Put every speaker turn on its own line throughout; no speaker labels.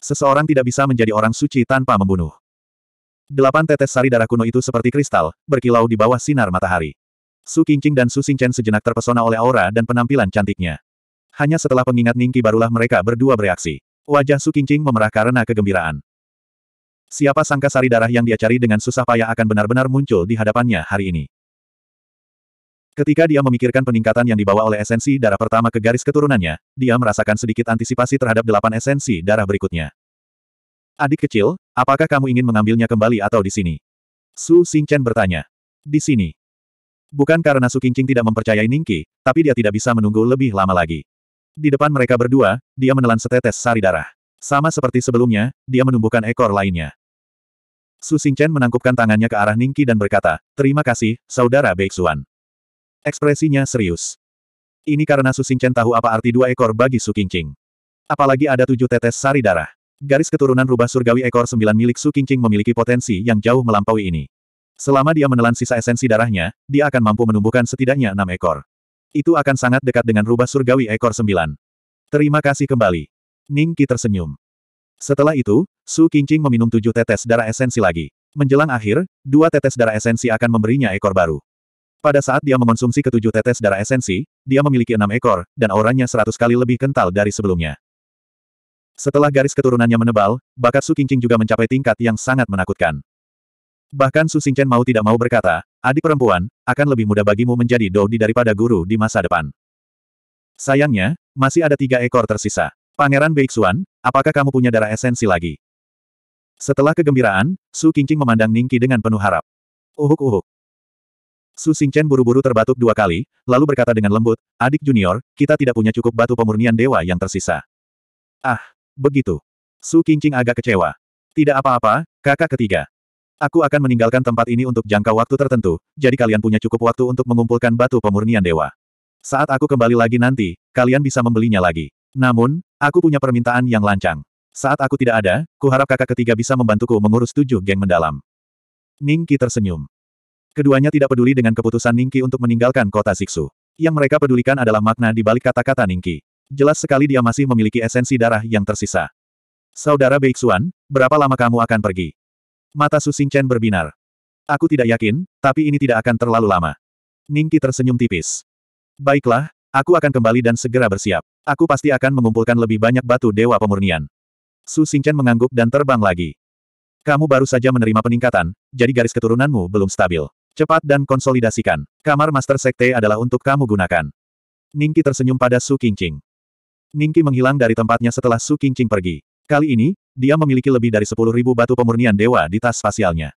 Seseorang tidak bisa menjadi orang suci tanpa membunuh. Delapan tetes sari darah kuno itu seperti kristal, berkilau di bawah sinar matahari. Su Qingqing dan Su Xingchen sejenak terpesona oleh aura dan penampilan cantiknya. Hanya setelah pengingat Ningki barulah mereka berdua bereaksi. Wajah Su Qingqing memerah karena kegembiraan. Siapa sangka sari darah yang dia cari dengan susah payah akan benar-benar muncul di hadapannya hari ini. Ketika dia memikirkan peningkatan yang dibawa oleh esensi darah pertama ke garis keturunannya, dia merasakan sedikit antisipasi terhadap delapan esensi darah berikutnya. Adik kecil, apakah kamu ingin mengambilnya kembali atau di sini? Su Xingchen bertanya. Di sini. Bukan karena Su Qingqing tidak mempercayai Ningqi, tapi dia tidak bisa menunggu lebih lama lagi. Di depan mereka berdua, dia menelan setetes sari darah. Sama seperti sebelumnya, dia menumbuhkan ekor lainnya. Su Xingchen menangkupkan tangannya ke arah Ningqi dan berkata, Terima kasih, Saudara Beixuan. Ekspresinya serius. Ini karena Su Xingchen tahu apa arti dua ekor bagi Su Qingqing. Apalagi ada tujuh tetes sari darah. Garis keturunan rubah surgawi ekor sembilan milik Su Qingqing memiliki potensi yang jauh melampaui ini. Selama dia menelan sisa esensi darahnya, dia akan mampu menumbuhkan setidaknya enam ekor. Itu akan sangat dekat dengan rubah surgawi ekor sembilan. Terima kasih kembali. Ning Qi tersenyum. Setelah itu, Su Qingqing meminum tujuh tetes darah esensi lagi. Menjelang akhir, dua tetes darah esensi akan memberinya ekor baru. Pada saat dia mengonsumsi ketujuh tetes darah esensi, dia memiliki enam ekor, dan auranya seratus kali lebih kental dari sebelumnya. Setelah garis keturunannya menebal, bakat Su Qingqing juga mencapai tingkat yang sangat menakutkan. Bahkan Su Xingchen mau tidak mau berkata, adik perempuan, akan lebih mudah bagimu menjadi Doudi daripada guru di masa depan. Sayangnya, masih ada tiga ekor tersisa. Pangeran Beixuan, apakah kamu punya darah esensi lagi? Setelah kegembiraan, Su Qingqing memandang Ningqi dengan penuh harap. Uhuk-uhuk. Su Xingchen buru-buru terbatuk dua kali, lalu berkata dengan lembut, adik junior, kita tidak punya cukup batu pemurnian dewa yang tersisa. Ah, begitu. Su Qingqing agak kecewa. Tidak apa-apa, kakak ketiga. Aku akan meninggalkan tempat ini untuk jangka waktu tertentu, jadi kalian punya cukup waktu untuk mengumpulkan batu pemurnian dewa. Saat aku kembali lagi nanti, kalian bisa membelinya lagi. Namun, aku punya permintaan yang lancang. Saat aku tidak ada, kuharap kakak ketiga bisa membantuku mengurus tujuh geng mendalam. Ningki tersenyum. Keduanya tidak peduli dengan keputusan Ningki untuk meninggalkan kota Siksu. Yang mereka pedulikan adalah makna di balik kata-kata Ningki. Jelas sekali dia masih memiliki esensi darah yang tersisa. Saudara Beixuan, berapa lama kamu akan pergi? Mata Su Xingchen berbinar. Aku tidak yakin, tapi ini tidak akan terlalu lama. Ningki tersenyum tipis. Baiklah, aku akan kembali dan segera bersiap. Aku pasti akan mengumpulkan lebih banyak batu dewa pemurnian. Su Xingchen mengangguk dan terbang lagi. Kamu baru saja menerima peningkatan, jadi garis keturunanmu belum stabil. Cepat dan konsolidasikan. Kamar Master Sekte adalah untuk kamu gunakan. Ningki tersenyum pada Su Qingqing. Ningki menghilang dari tempatnya setelah Su Qingqing pergi. Kali ini, dia memiliki lebih dari 10.000 batu pemurnian dewa di tas spasialnya.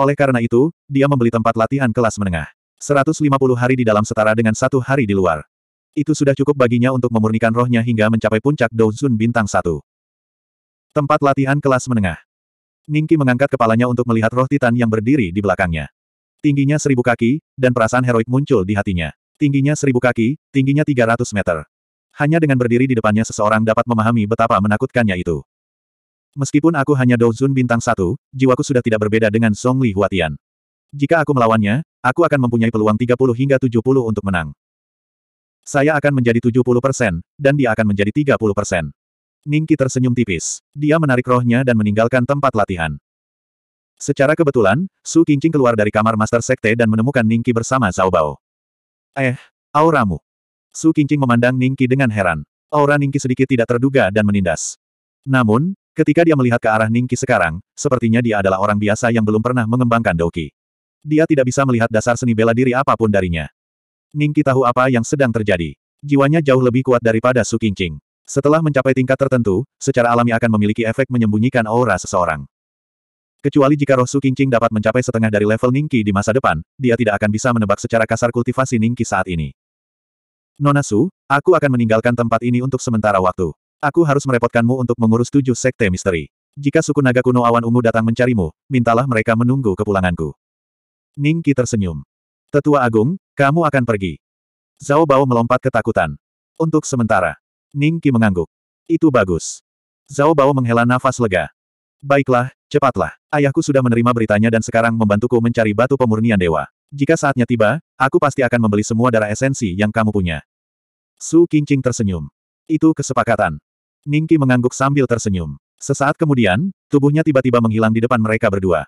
Oleh karena itu, dia membeli tempat latihan kelas menengah. 150 hari di dalam setara dengan satu hari di luar. Itu sudah cukup baginya untuk memurnikan rohnya hingga mencapai puncak Douzun bintang satu. Tempat latihan kelas menengah. Ningki mengangkat kepalanya untuk melihat roh Titan yang berdiri di belakangnya. Tingginya seribu kaki, dan perasaan heroik muncul di hatinya. Tingginya seribu kaki, tingginya tiga ratus meter. Hanya dengan berdiri di depannya seseorang dapat memahami betapa menakutkannya itu. Meskipun aku hanya Douzun bintang satu, jiwaku sudah tidak berbeda dengan Song Li Huatian. Jika aku melawannya, aku akan mempunyai peluang 30 hingga 70 untuk menang. Saya akan menjadi 70 persen, dan dia akan menjadi 30 persen. Ningki tersenyum tipis. Dia menarik rohnya dan meninggalkan tempat latihan. Secara kebetulan, Su Qingqing keluar dari kamar Master Sekte dan menemukan Ningki bersama Zhao Bao. Eh, auramu. Su Qingqing memandang Ningki dengan heran. Aura Ningki sedikit tidak terduga dan menindas. Namun, ketika dia melihat ke arah Ningki sekarang, sepertinya dia adalah orang biasa yang belum pernah mengembangkan Doki. Dia tidak bisa melihat dasar seni bela diri apapun darinya. Ningki tahu apa yang sedang terjadi. Jiwanya jauh lebih kuat daripada Su Qingqing. Setelah mencapai tingkat tertentu, secara alami akan memiliki efek menyembunyikan aura seseorang. Kecuali jika roh Su Qingqing dapat mencapai setengah dari level Ningqi di masa depan, dia tidak akan bisa menebak secara kasar kultivasi Ningqi saat ini. Nona Su, aku akan meninggalkan tempat ini untuk sementara waktu. Aku harus merepotkanmu untuk mengurus tujuh sekte misteri. Jika suku naga kuno awan ungu datang mencarimu, mintalah mereka menunggu kepulanganku. Ningqi tersenyum. Tetua Agung, kamu akan pergi. Zhao Bao melompat ketakutan. Untuk sementara. Ningqi mengangguk. Itu bagus. Zhao Bao menghela nafas lega. Baiklah, cepatlah. Ayahku sudah menerima beritanya dan sekarang membantuku mencari batu pemurnian dewa. Jika saatnya tiba, aku pasti akan membeli semua darah esensi yang kamu punya. Su Qingqing tersenyum. Itu kesepakatan. Ningki mengangguk sambil tersenyum. Sesaat kemudian, tubuhnya tiba-tiba menghilang di depan mereka berdua.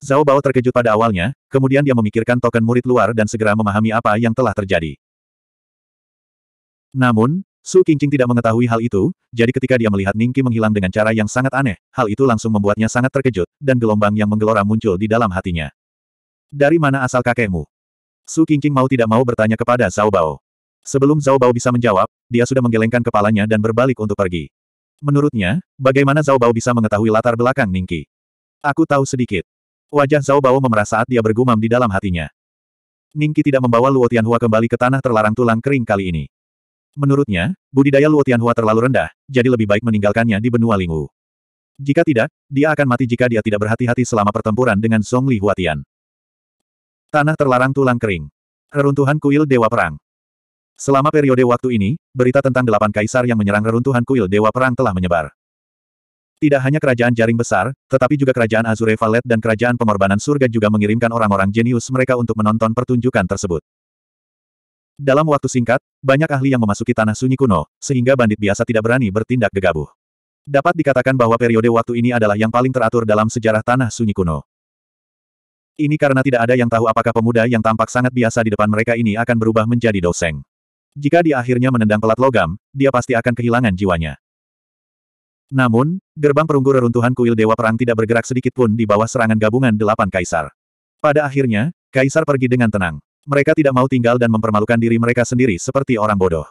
Zhao Bao terkejut pada awalnya, kemudian dia memikirkan token murid luar dan segera memahami apa yang telah terjadi. Namun, Su Qingqing tidak mengetahui hal itu, jadi ketika dia melihat Ningki menghilang dengan cara yang sangat aneh, hal itu langsung membuatnya sangat terkejut, dan gelombang yang menggelora muncul di dalam hatinya. Dari mana asal kakekmu? Su Qingqing mau tidak mau bertanya kepada Zhao Bao. Sebelum Zhao Bao bisa menjawab, dia sudah menggelengkan kepalanya dan berbalik untuk pergi. Menurutnya, bagaimana Zhao Bao bisa mengetahui latar belakang Ningki? Aku tahu sedikit. Wajah Zhao Bao memerah saat dia bergumam di dalam hatinya. Ningki tidak membawa Luo Tianhua kembali ke tanah terlarang tulang kering kali ini. Menurutnya, budidaya Luo Tianhua terlalu rendah, jadi lebih baik meninggalkannya di benua Lingwu. Jika tidak, dia akan mati jika dia tidak berhati-hati selama pertempuran dengan Song Li Huatian. Tanah terlarang tulang kering. Reruntuhan kuil Dewa Perang. Selama periode waktu ini, berita tentang delapan kaisar yang menyerang reruntuhan kuil Dewa Perang telah menyebar. Tidak hanya kerajaan jaring besar, tetapi juga kerajaan Azure Valet dan kerajaan pengorbanan surga juga mengirimkan orang-orang jenius mereka untuk menonton pertunjukan tersebut. Dalam waktu singkat, banyak ahli yang memasuki tanah sunyi kuno, sehingga bandit biasa tidak berani bertindak gegabah. Dapat dikatakan bahwa periode waktu ini adalah yang paling teratur dalam sejarah tanah sunyi kuno. Ini karena tidak ada yang tahu apakah pemuda yang tampak sangat biasa di depan mereka ini akan berubah menjadi doseng. Jika dia akhirnya menendang pelat logam, dia pasti akan kehilangan jiwanya. Namun, gerbang perunggu reruntuhan kuil Dewa Perang tidak bergerak sedikit pun di bawah serangan gabungan delapan kaisar. Pada akhirnya, kaisar pergi dengan tenang. Mereka tidak mau tinggal dan mempermalukan diri mereka sendiri seperti orang bodoh.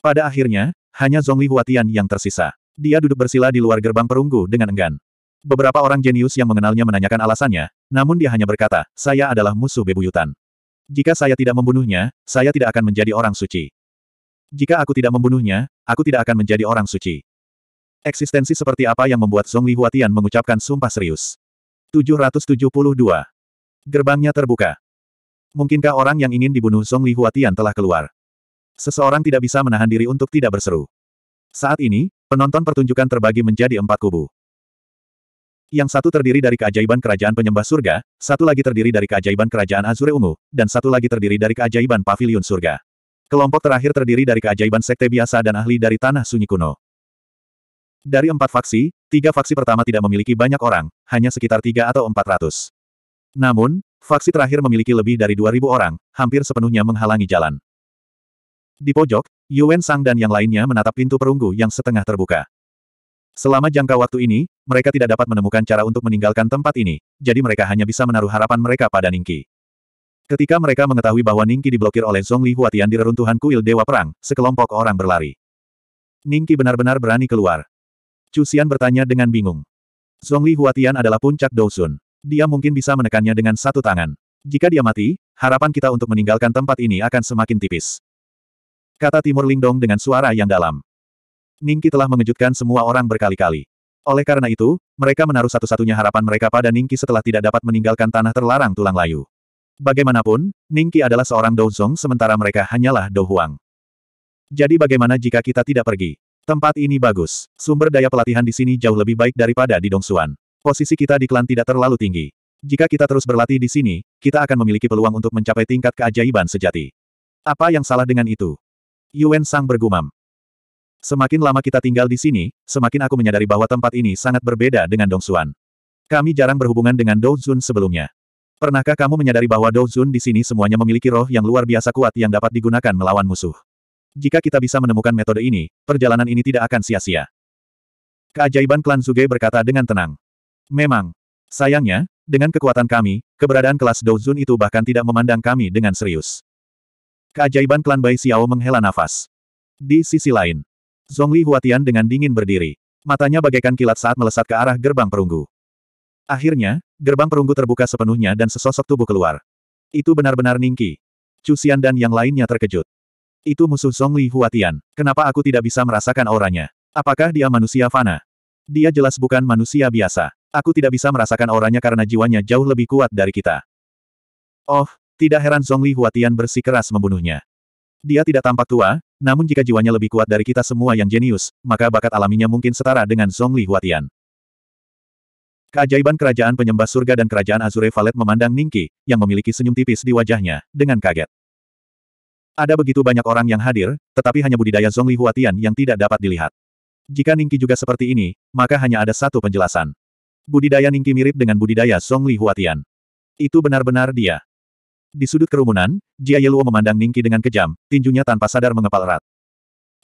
Pada akhirnya, hanya Zhongli Huatian yang tersisa. Dia duduk bersila di luar gerbang perunggu dengan enggan. Beberapa orang jenius yang mengenalnya menanyakan alasannya, namun dia hanya berkata, saya adalah musuh bebuyutan. Jika saya tidak membunuhnya, saya tidak akan menjadi orang suci. Jika aku tidak membunuhnya, aku tidak akan menjadi orang suci. Eksistensi seperti apa yang membuat Zhongli Huatian mengucapkan sumpah serius. 772. Gerbangnya terbuka. Mungkinkah orang yang ingin dibunuh Song Li Huatian telah keluar? Seseorang tidak bisa menahan diri untuk tidak berseru. Saat ini, penonton pertunjukan terbagi menjadi empat kubu. Yang satu terdiri dari keajaiban kerajaan penyembah surga, satu lagi terdiri dari keajaiban kerajaan Azure Ungu, dan satu lagi terdiri dari keajaiban pavilion surga. Kelompok terakhir terdiri dari keajaiban sekte biasa dan ahli dari tanah sunyi kuno. Dari empat faksi, tiga faksi pertama tidak memiliki banyak orang, hanya sekitar tiga atau empat ratus. Namun, Faksi terakhir memiliki lebih dari 2.000 orang, hampir sepenuhnya menghalangi jalan. Di pojok, Yuan Sang dan yang lainnya menatap pintu perunggu yang setengah terbuka. Selama jangka waktu ini, mereka tidak dapat menemukan cara untuk meninggalkan tempat ini, jadi mereka hanya bisa menaruh harapan mereka pada Ningki. Ketika mereka mengetahui bahwa Ningki diblokir oleh Zhongli Huatian di reruntuhan kuil Dewa Perang, sekelompok orang berlari. Ningki benar-benar berani keluar. Cusian bertanya dengan bingung. Zhongli Huatian adalah puncak Dousun. Dia mungkin bisa menekannya dengan satu tangan. Jika dia mati, harapan kita untuk meninggalkan tempat ini akan semakin tipis. Kata Timur Lingdong dengan suara yang dalam. Ningki telah mengejutkan semua orang berkali-kali. Oleh karena itu, mereka menaruh satu-satunya harapan mereka pada Ningki setelah tidak dapat meninggalkan tanah terlarang tulang layu. Bagaimanapun, Ningki adalah seorang Douzong sementara mereka hanyalah Douhuang. Jadi bagaimana jika kita tidak pergi? Tempat ini bagus. Sumber daya pelatihan di sini jauh lebih baik daripada di Dongsuan. Posisi kita di klan tidak terlalu tinggi. Jika kita terus berlatih di sini, kita akan memiliki peluang untuk mencapai tingkat keajaiban sejati. Apa yang salah dengan itu? Yuan Sang bergumam. Semakin lama kita tinggal di sini, semakin aku menyadari bahwa tempat ini sangat berbeda dengan Dongsuan. Kami jarang berhubungan dengan Douzun sebelumnya. Pernahkah kamu menyadari bahwa Douzun di sini semuanya memiliki roh yang luar biasa kuat yang dapat digunakan melawan musuh? Jika kita bisa menemukan metode ini, perjalanan ini tidak akan sia-sia. Keajaiban klan Zuge berkata dengan tenang. Memang. Sayangnya, dengan kekuatan kami, keberadaan kelas Douzun itu bahkan tidak memandang kami dengan serius. Keajaiban klan Bai Xiao menghela nafas. Di sisi lain, Zhongli Huatian dengan dingin berdiri. Matanya bagaikan kilat saat melesat ke arah gerbang perunggu. Akhirnya, gerbang perunggu terbuka sepenuhnya dan sesosok tubuh keluar. Itu benar-benar Ningki. Cusian dan yang lainnya terkejut. Itu musuh Zhongli Huatian. Kenapa aku tidak bisa merasakan auranya? Apakah dia manusia fana? Dia jelas bukan manusia biasa. Aku tidak bisa merasakan auranya karena jiwanya jauh lebih kuat dari kita. Oh, tidak heran Zhongli Huatian bersikeras membunuhnya. Dia tidak tampak tua, namun jika jiwanya lebih kuat dari kita semua yang jenius, maka bakat alaminya mungkin setara dengan Zhongli Huatian. Keajaiban kerajaan penyembah surga dan kerajaan Azure Valet memandang Ningki, yang memiliki senyum tipis di wajahnya, dengan kaget. Ada begitu banyak orang yang hadir, tetapi hanya budidaya Zhongli Huatian yang tidak dapat dilihat. Jika Ningki juga seperti ini, maka hanya ada satu penjelasan. Budidaya Ningki mirip dengan budidaya Song Li Huatian. Itu benar-benar dia. Di sudut kerumunan, Jia Yeluo memandang Ningki dengan kejam, tinjunya tanpa sadar mengepal erat.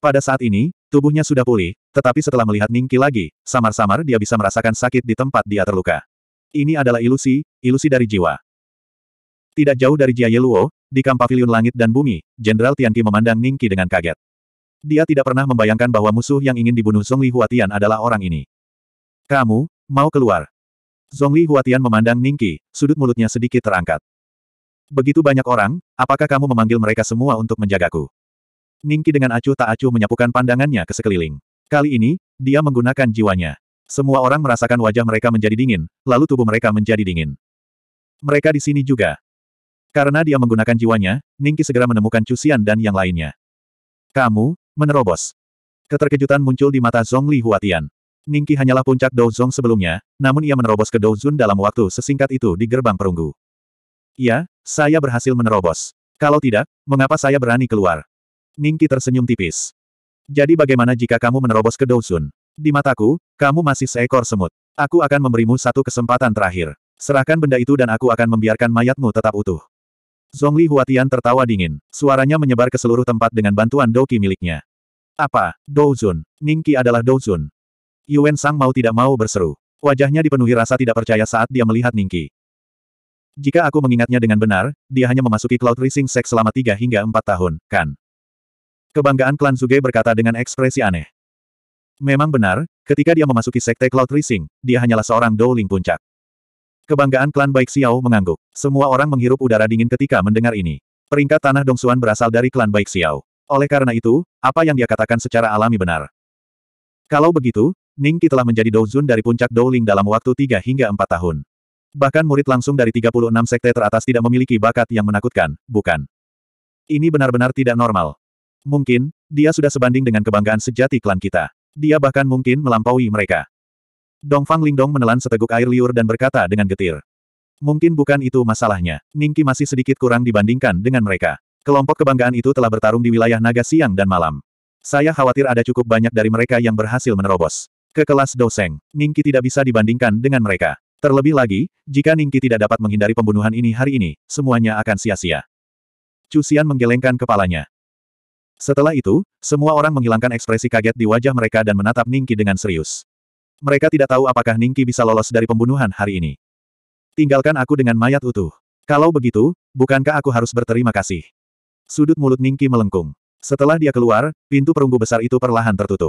Pada saat ini, tubuhnya sudah pulih, tetapi setelah melihat Ningki lagi, samar-samar dia bisa merasakan sakit di tempat dia terluka. Ini adalah ilusi, ilusi dari jiwa. Tidak jauh dari Jia Yeluo, di kamp pavilion langit dan bumi, Jenderal Tianqi memandang Ningki dengan kaget. Dia tidak pernah membayangkan bahwa musuh yang ingin dibunuh Song Li Huatian adalah orang ini. Kamu, Mau keluar. Zhongli Huatian memandang Ningki, sudut mulutnya sedikit terangkat. Begitu banyak orang, apakah kamu memanggil mereka semua untuk menjagaku? Ningki dengan acuh tak acuh menyapukan pandangannya ke sekeliling. Kali ini, dia menggunakan jiwanya. Semua orang merasakan wajah mereka menjadi dingin, lalu tubuh mereka menjadi dingin. Mereka di sini juga. Karena dia menggunakan jiwanya, Ningki segera menemukan Cusian dan yang lainnya. Kamu, menerobos. Keterkejutan muncul di mata Zhongli Huatian. Ningki hanyalah puncak Douzong sebelumnya, namun ia menerobos ke Douzun dalam waktu sesingkat itu di gerbang perunggu. Ya, saya berhasil menerobos. Kalau tidak, mengapa saya berani keluar? Ningki tersenyum tipis. Jadi bagaimana jika kamu menerobos ke Douzun? Di mataku, kamu masih seekor semut. Aku akan memberimu satu kesempatan terakhir. Serahkan benda itu dan aku akan membiarkan mayatmu tetap utuh. Zhongli Huatian tertawa dingin. Suaranya menyebar ke seluruh tempat dengan bantuan Douki miliknya. Apa, Douzun? Ningki adalah Douzun. Yuan Sang mau tidak mau berseru. Wajahnya dipenuhi rasa tidak percaya saat dia melihat Ningki. Jika aku mengingatnya dengan benar, dia hanya memasuki Cloud Rising Sect selama tiga hingga empat tahun, kan? Kebanggaan klan Zuge berkata dengan ekspresi aneh. Memang benar, ketika dia memasuki Sekte Cloud Rising, dia hanyalah seorang Douling Puncak. Kebanggaan klan Baik Xiao mengangguk. Semua orang menghirup udara dingin ketika mendengar ini. Peringkat tanah Dongsuan berasal dari klan Baik Xiao. Oleh karena itu, apa yang dia katakan secara alami benar. Kalau begitu, Ningki telah menjadi Douzun dari puncak Douling dalam waktu 3 hingga 4 tahun. Bahkan murid langsung dari 36 sekte teratas tidak memiliki bakat yang menakutkan, bukan? Ini benar-benar tidak normal. Mungkin, dia sudah sebanding dengan kebanggaan sejati klan kita. Dia bahkan mungkin melampaui mereka. Dongfang Lingdong menelan seteguk air liur dan berkata dengan getir. Mungkin bukan itu masalahnya. Ningki masih sedikit kurang dibandingkan dengan mereka. Kelompok kebanggaan itu telah bertarung di wilayah naga siang dan malam. Saya khawatir ada cukup banyak dari mereka yang berhasil menerobos. Ke kelas Doseng, Ningki tidak bisa dibandingkan dengan mereka. Terlebih lagi, jika Ningki tidak dapat menghindari pembunuhan ini hari ini, semuanya akan sia-sia. Cusian menggelengkan kepalanya. Setelah itu, semua orang menghilangkan ekspresi kaget di wajah mereka dan menatap Ningki dengan serius. Mereka tidak tahu apakah Ningki bisa lolos dari pembunuhan hari ini. Tinggalkan aku dengan mayat utuh. Kalau begitu, bukankah aku harus berterima kasih? Sudut mulut Ningki melengkung. Setelah dia keluar, pintu perunggu besar itu perlahan tertutup.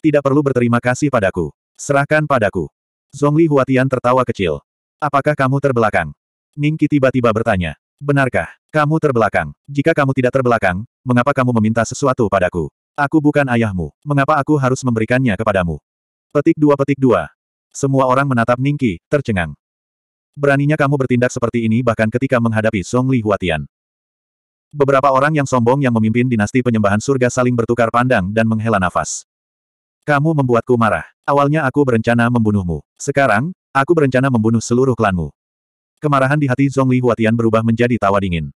Tidak perlu berterima kasih padaku. Serahkan padaku. Zhongli Huatian tertawa kecil. Apakah kamu terbelakang? Ningki tiba-tiba bertanya. Benarkah, kamu terbelakang? Jika kamu tidak terbelakang, mengapa kamu meminta sesuatu padaku? Aku bukan ayahmu. Mengapa aku harus memberikannya kepadamu? Petik dua petik dua. Semua orang menatap Ningki, tercengang. Beraninya kamu bertindak seperti ini bahkan ketika menghadapi Zhongli Huatian. Beberapa orang yang sombong yang memimpin dinasti penyembahan surga saling bertukar pandang dan menghela nafas. Kamu membuatku marah. Awalnya aku berencana membunuhmu. Sekarang, aku berencana membunuh seluruh klanmu. Kemarahan di hati Zhongli Huatian berubah menjadi tawa dingin.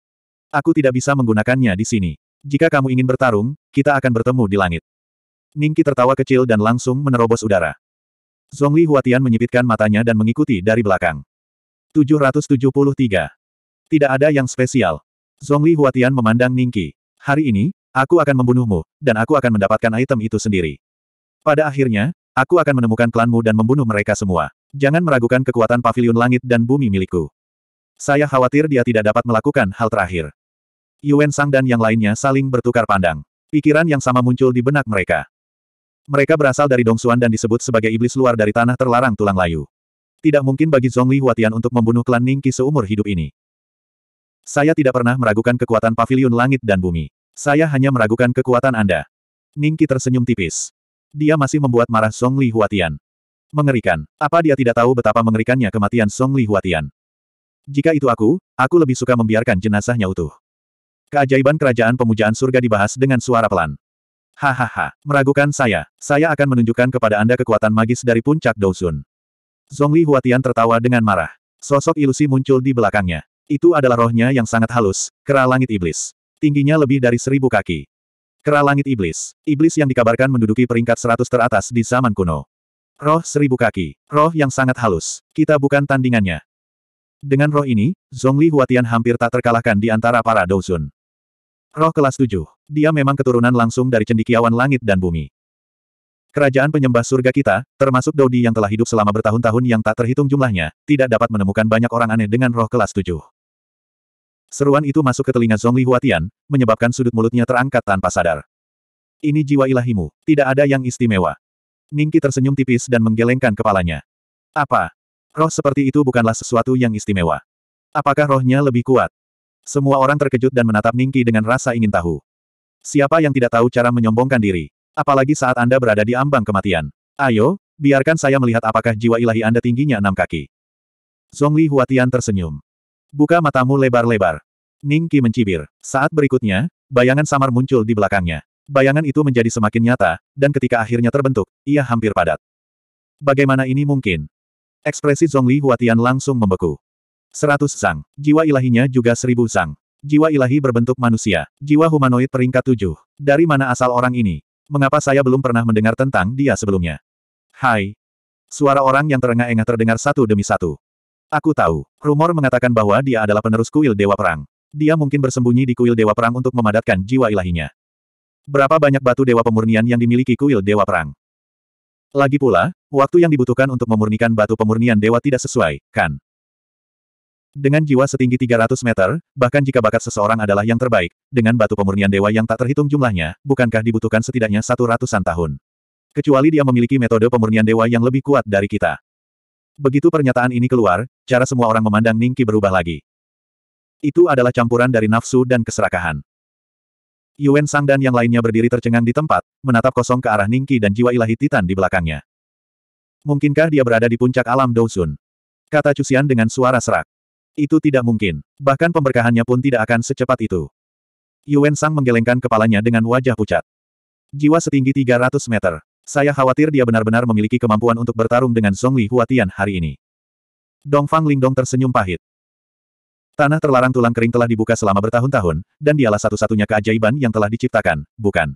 Aku tidak bisa menggunakannya di sini. Jika kamu ingin bertarung, kita akan bertemu di langit. Ningki tertawa kecil dan langsung menerobos udara. Zhongli Huatian menyipitkan matanya dan mengikuti dari belakang. 773. Tidak ada yang spesial. Zhongli Huatian memandang Ningki. Hari ini, aku akan membunuhmu, dan aku akan mendapatkan item itu sendiri. Pada akhirnya, aku akan menemukan klanmu dan membunuh mereka semua. Jangan meragukan kekuatan pavilion langit dan bumi milikku. Saya khawatir dia tidak dapat melakukan hal terakhir. Yuan Sang dan yang lainnya saling bertukar pandang. Pikiran yang sama muncul di benak mereka. Mereka berasal dari Dongsuan dan disebut sebagai iblis luar dari tanah terlarang tulang layu. Tidak mungkin bagi Zhongli Huatian untuk membunuh klan Ningqi seumur hidup ini. Saya tidak pernah meragukan kekuatan pavilion langit dan bumi. Saya hanya meragukan kekuatan Anda. Ningqi tersenyum tipis. Dia masih membuat marah Song Li Huatian. Mengerikan. Apa dia tidak tahu betapa mengerikannya kematian Song Li Huatian? Jika itu aku, aku lebih suka membiarkan jenazahnya utuh. Keajaiban kerajaan pemujaan surga dibahas dengan suara pelan. Hahaha, meragukan saya. Saya akan menunjukkan kepada Anda kekuatan magis dari puncak Dousun. Zhongli Huatian tertawa dengan marah. Sosok ilusi muncul di belakangnya. Itu adalah rohnya yang sangat halus, kera langit iblis. Tingginya lebih dari seribu kaki. Kera Langit Iblis. Iblis yang dikabarkan menduduki peringkat 100 teratas di zaman kuno. Roh seribu kaki. Roh yang sangat halus. Kita bukan tandingannya. Dengan roh ini, Zhongli Huatian hampir tak terkalahkan di antara para Douzun. Roh kelas 7. Dia memang keturunan langsung dari cendikiawan langit dan bumi. Kerajaan penyembah surga kita, termasuk Dodi yang telah hidup selama bertahun-tahun yang tak terhitung jumlahnya, tidak dapat menemukan banyak orang aneh dengan roh kelas 7. Seruan itu masuk ke telinga Zhongli Huatian, menyebabkan sudut mulutnya terangkat tanpa sadar. Ini jiwa ilahimu, tidak ada yang istimewa. Ningki tersenyum tipis dan menggelengkan kepalanya. Apa? Roh seperti itu bukanlah sesuatu yang istimewa. Apakah rohnya lebih kuat? Semua orang terkejut dan menatap Ningki dengan rasa ingin tahu. Siapa yang tidak tahu cara menyombongkan diri? Apalagi saat Anda berada di ambang kematian. Ayo, biarkan saya melihat apakah jiwa ilahi Anda tingginya enam kaki. Zhongli Huatian tersenyum. Buka matamu lebar-lebar. Ning Qi mencibir. Saat berikutnya, bayangan samar muncul di belakangnya. Bayangan itu menjadi semakin nyata, dan ketika akhirnya terbentuk, ia hampir padat. Bagaimana ini mungkin? Ekspresi Zhongli Huatian langsung membeku. Seratus sang. Jiwa ilahinya juga seribu sang. Jiwa ilahi berbentuk manusia. Jiwa humanoid peringkat tujuh. Dari mana asal orang ini? Mengapa saya belum pernah mendengar tentang dia sebelumnya? Hai. Suara orang yang terengah-engah terdengar satu demi satu. Aku tahu. Rumor mengatakan bahwa dia adalah penerus kuil Dewa Perang. Dia mungkin bersembunyi di kuil Dewa Perang untuk memadatkan jiwa ilahinya. Berapa banyak batu Dewa Pemurnian yang dimiliki kuil Dewa Perang? Lagi pula, waktu yang dibutuhkan untuk memurnikan batu pemurnian Dewa tidak sesuai, kan? Dengan jiwa setinggi 300 meter, bahkan jika bakat seseorang adalah yang terbaik, dengan batu pemurnian dewa yang tak terhitung jumlahnya, bukankah dibutuhkan setidaknya satu ratusan tahun? Kecuali dia memiliki metode pemurnian dewa yang lebih kuat dari kita. Begitu pernyataan ini keluar, cara semua orang memandang Ningki berubah lagi. Itu adalah campuran dari nafsu dan keserakahan. Yuan Sang dan yang lainnya berdiri tercengang di tempat, menatap kosong ke arah Ningki dan jiwa ilahi Titan di belakangnya. Mungkinkah dia berada di puncak alam Dousun? Kata Cusian dengan suara serak. Itu tidak mungkin. Bahkan pemberkahannya pun tidak akan secepat itu. Yuan Sang menggelengkan kepalanya dengan wajah pucat. Jiwa setinggi 300 meter. Saya khawatir dia benar-benar memiliki kemampuan untuk bertarung dengan Song Li Huatian hari ini. Dong Fang Lingdong tersenyum pahit. Tanah terlarang tulang kering telah dibuka selama bertahun-tahun, dan dialah satu-satunya keajaiban yang telah diciptakan, bukan?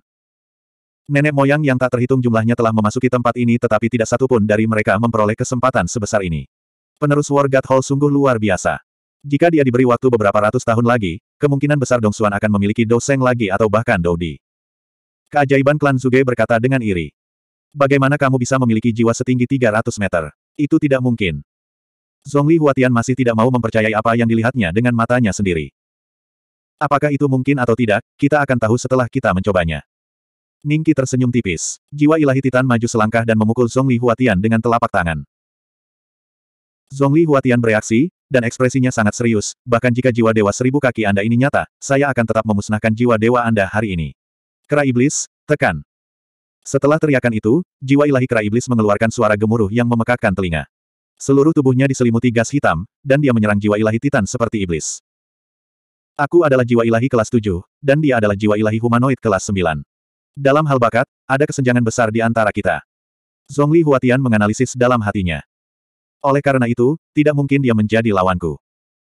Nenek moyang yang tak terhitung jumlahnya telah memasuki tempat ini tetapi tidak satupun dari mereka memperoleh kesempatan sebesar ini. Penerus War God Hall sungguh luar biasa. Jika dia diberi waktu beberapa ratus tahun lagi, kemungkinan besar Dong Xuan akan memiliki Doseng lagi atau bahkan Dou Di. Keajaiban klan Zuge berkata dengan iri. Bagaimana kamu bisa memiliki jiwa setinggi 300 meter? Itu tidak mungkin. Zhongli Huatian masih tidak mau mempercayai apa yang dilihatnya dengan matanya sendiri. Apakah itu mungkin atau tidak, kita akan tahu setelah kita mencobanya. Ningki tersenyum tipis. Jiwa ilahi Titan maju selangkah dan memukul Zhongli Huatian dengan telapak tangan. Zhongli Huatian bereaksi, dan ekspresinya sangat serius, bahkan jika jiwa dewa seribu kaki Anda ini nyata, saya akan tetap memusnahkan jiwa dewa Anda hari ini. Kera iblis, tekan. Setelah teriakan itu, jiwa ilahi kera iblis mengeluarkan suara gemuruh yang memekakkan telinga. Seluruh tubuhnya diselimuti gas hitam, dan dia menyerang jiwa ilahi titan seperti iblis. Aku adalah jiwa ilahi kelas 7, dan dia adalah jiwa ilahi humanoid kelas 9. Dalam hal bakat, ada kesenjangan besar di antara kita. Zhongli Huatian menganalisis dalam hatinya. Oleh karena itu, tidak mungkin dia menjadi lawanku.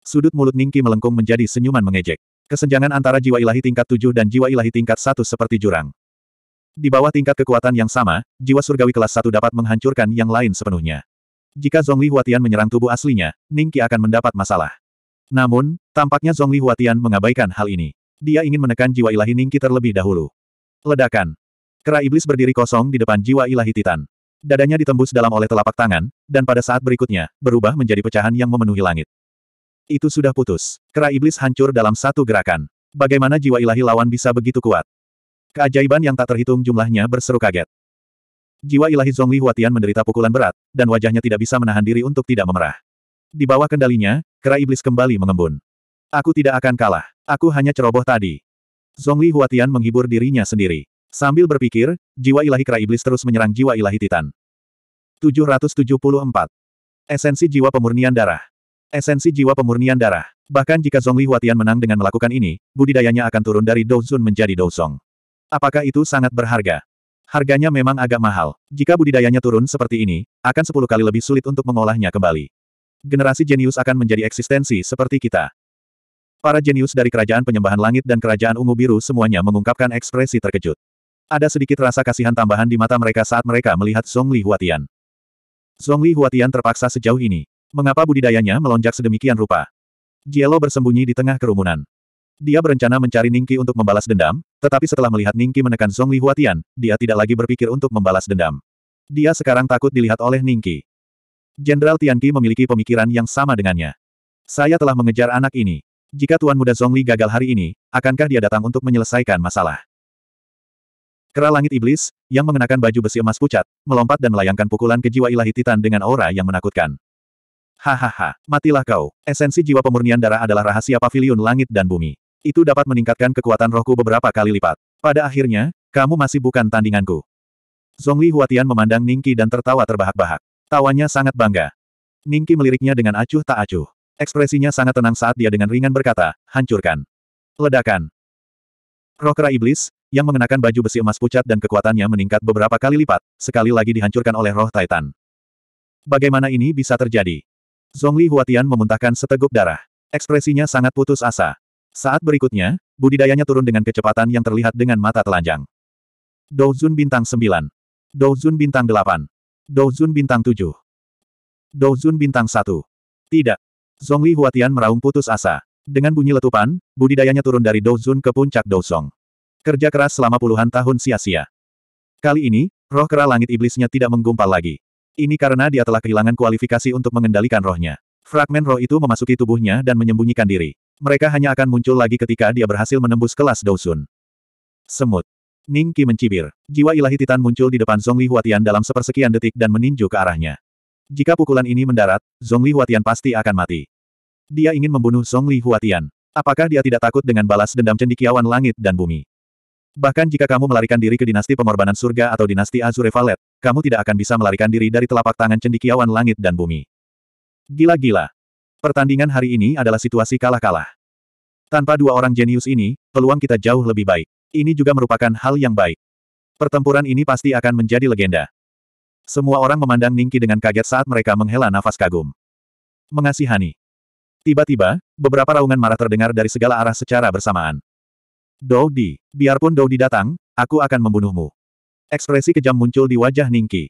Sudut mulut Ningki melengkung menjadi senyuman mengejek. Kesenjangan antara jiwa ilahi tingkat 7 dan jiwa ilahi tingkat 1 seperti jurang. Di bawah tingkat kekuatan yang sama, jiwa surgawi kelas 1 dapat menghancurkan yang lain sepenuhnya. Jika Zhongli Huatian menyerang tubuh aslinya, Ningqi akan mendapat masalah. Namun, tampaknya Zhongli Huatian mengabaikan hal ini. Dia ingin menekan jiwa ilahi Ningqi terlebih dahulu. Ledakan. Kera iblis berdiri kosong di depan jiwa ilahi Titan. Dadanya ditembus dalam oleh telapak tangan, dan pada saat berikutnya, berubah menjadi pecahan yang memenuhi langit. Itu sudah putus. Kera iblis hancur dalam satu gerakan. Bagaimana jiwa ilahi lawan bisa begitu kuat? Keajaiban yang tak terhitung jumlahnya berseru kaget. Jiwa ilahi Zongli Huatian menderita pukulan berat, dan wajahnya tidak bisa menahan diri untuk tidak memerah. Di bawah kendalinya, kera iblis kembali mengembun. Aku tidak akan kalah. Aku hanya ceroboh tadi. Zongli Huatian menghibur dirinya sendiri. Sambil berpikir, jiwa ilahi kera iblis terus menyerang jiwa ilahi Titan. 774. Esensi jiwa pemurnian darah. Esensi jiwa pemurnian darah. Bahkan jika Zongli Huatian menang dengan melakukan ini, budidayanya akan turun dari Douzun menjadi Douzong. Apakah itu sangat berharga? Harganya memang agak mahal. Jika budidayanya turun seperti ini, akan sepuluh kali lebih sulit untuk mengolahnya kembali. Generasi jenius akan menjadi eksistensi seperti kita. Para jenius dari Kerajaan Penyembahan Langit dan Kerajaan Ungu Biru semuanya mengungkapkan ekspresi terkejut. Ada sedikit rasa kasihan tambahan di mata mereka saat mereka melihat Song Li Huatian. Zhongli Huatian terpaksa sejauh ini. Mengapa budidayanya melonjak sedemikian rupa? Jielo bersembunyi di tengah kerumunan. Dia berencana mencari Ningqi untuk membalas dendam, tetapi setelah melihat Ningqi menekan Zhong Li Huatian, dia tidak lagi berpikir untuk membalas dendam. Dia sekarang takut dilihat oleh Ningqi. Jenderal Tianqi memiliki pemikiran yang sama dengannya. Saya telah mengejar anak ini. Jika Tuan Muda Zhong Li gagal hari ini, akankah dia datang untuk menyelesaikan masalah? Kera Langit Iblis, yang mengenakan baju besi emas pucat, melompat dan melayangkan pukulan ke jiwa ilahi Titan dengan aura yang menakutkan. Hahaha, matilah kau. Esensi jiwa pemurnian darah adalah rahasia pavilion langit dan bumi. Itu dapat meningkatkan kekuatan rohku beberapa kali lipat. Pada akhirnya, kamu masih bukan tandinganku. Zhongli Huatian memandang Ningki dan tertawa terbahak-bahak. Tawanya sangat bangga. Ningki meliriknya dengan acuh tak acuh. Ekspresinya sangat tenang saat dia dengan ringan berkata, hancurkan. Ledakan. Roh kera iblis, yang mengenakan baju besi emas pucat dan kekuatannya meningkat beberapa kali lipat, sekali lagi dihancurkan oleh roh Titan. Bagaimana ini bisa terjadi? Zhongli Huatian memuntahkan seteguk darah. Ekspresinya sangat putus asa. Saat berikutnya, budidayanya turun dengan kecepatan yang terlihat dengan mata telanjang. Douzun bintang 9. Douzun bintang 8. Douzun bintang 7. Douzun bintang 1. Tidak. Zhongli Huatian meraung putus asa. Dengan bunyi letupan, budidayanya turun dari Douzun ke puncak Douzong. Kerja keras selama puluhan tahun sia-sia. Kali ini, roh kera langit iblisnya tidak menggumpal lagi. Ini karena dia telah kehilangan kualifikasi untuk mengendalikan rohnya. Fragmen roh itu memasuki tubuhnya dan menyembunyikan diri. Mereka hanya akan muncul lagi ketika dia berhasil menembus kelas Dousun. Semut. Ning Qi mencibir. Jiwa ilahi Titan muncul di depan Zhongli Huatian dalam sepersekian detik dan meninju ke arahnya. Jika pukulan ini mendarat, Zhongli Huatian pasti akan mati. Dia ingin membunuh Zhongli Huatian. Apakah dia tidak takut dengan balas dendam cendikiawan langit dan bumi? Bahkan jika kamu melarikan diri ke dinasti pengorbanan surga atau dinasti Azure Valet, kamu tidak akan bisa melarikan diri dari telapak tangan cendikiawan langit dan bumi. Gila-gila. Pertandingan hari ini adalah situasi kalah-kalah. Tanpa dua orang jenius ini, peluang kita jauh lebih baik. Ini juga merupakan hal yang baik. Pertempuran ini pasti akan menjadi legenda. Semua orang memandang Ningki dengan kaget saat mereka menghela nafas kagum. Mengasihani. Tiba-tiba, beberapa raungan marah terdengar dari segala arah secara bersamaan. Dodi, biarpun Dodi datang, aku akan membunuhmu. Ekspresi kejam muncul di wajah Ningki.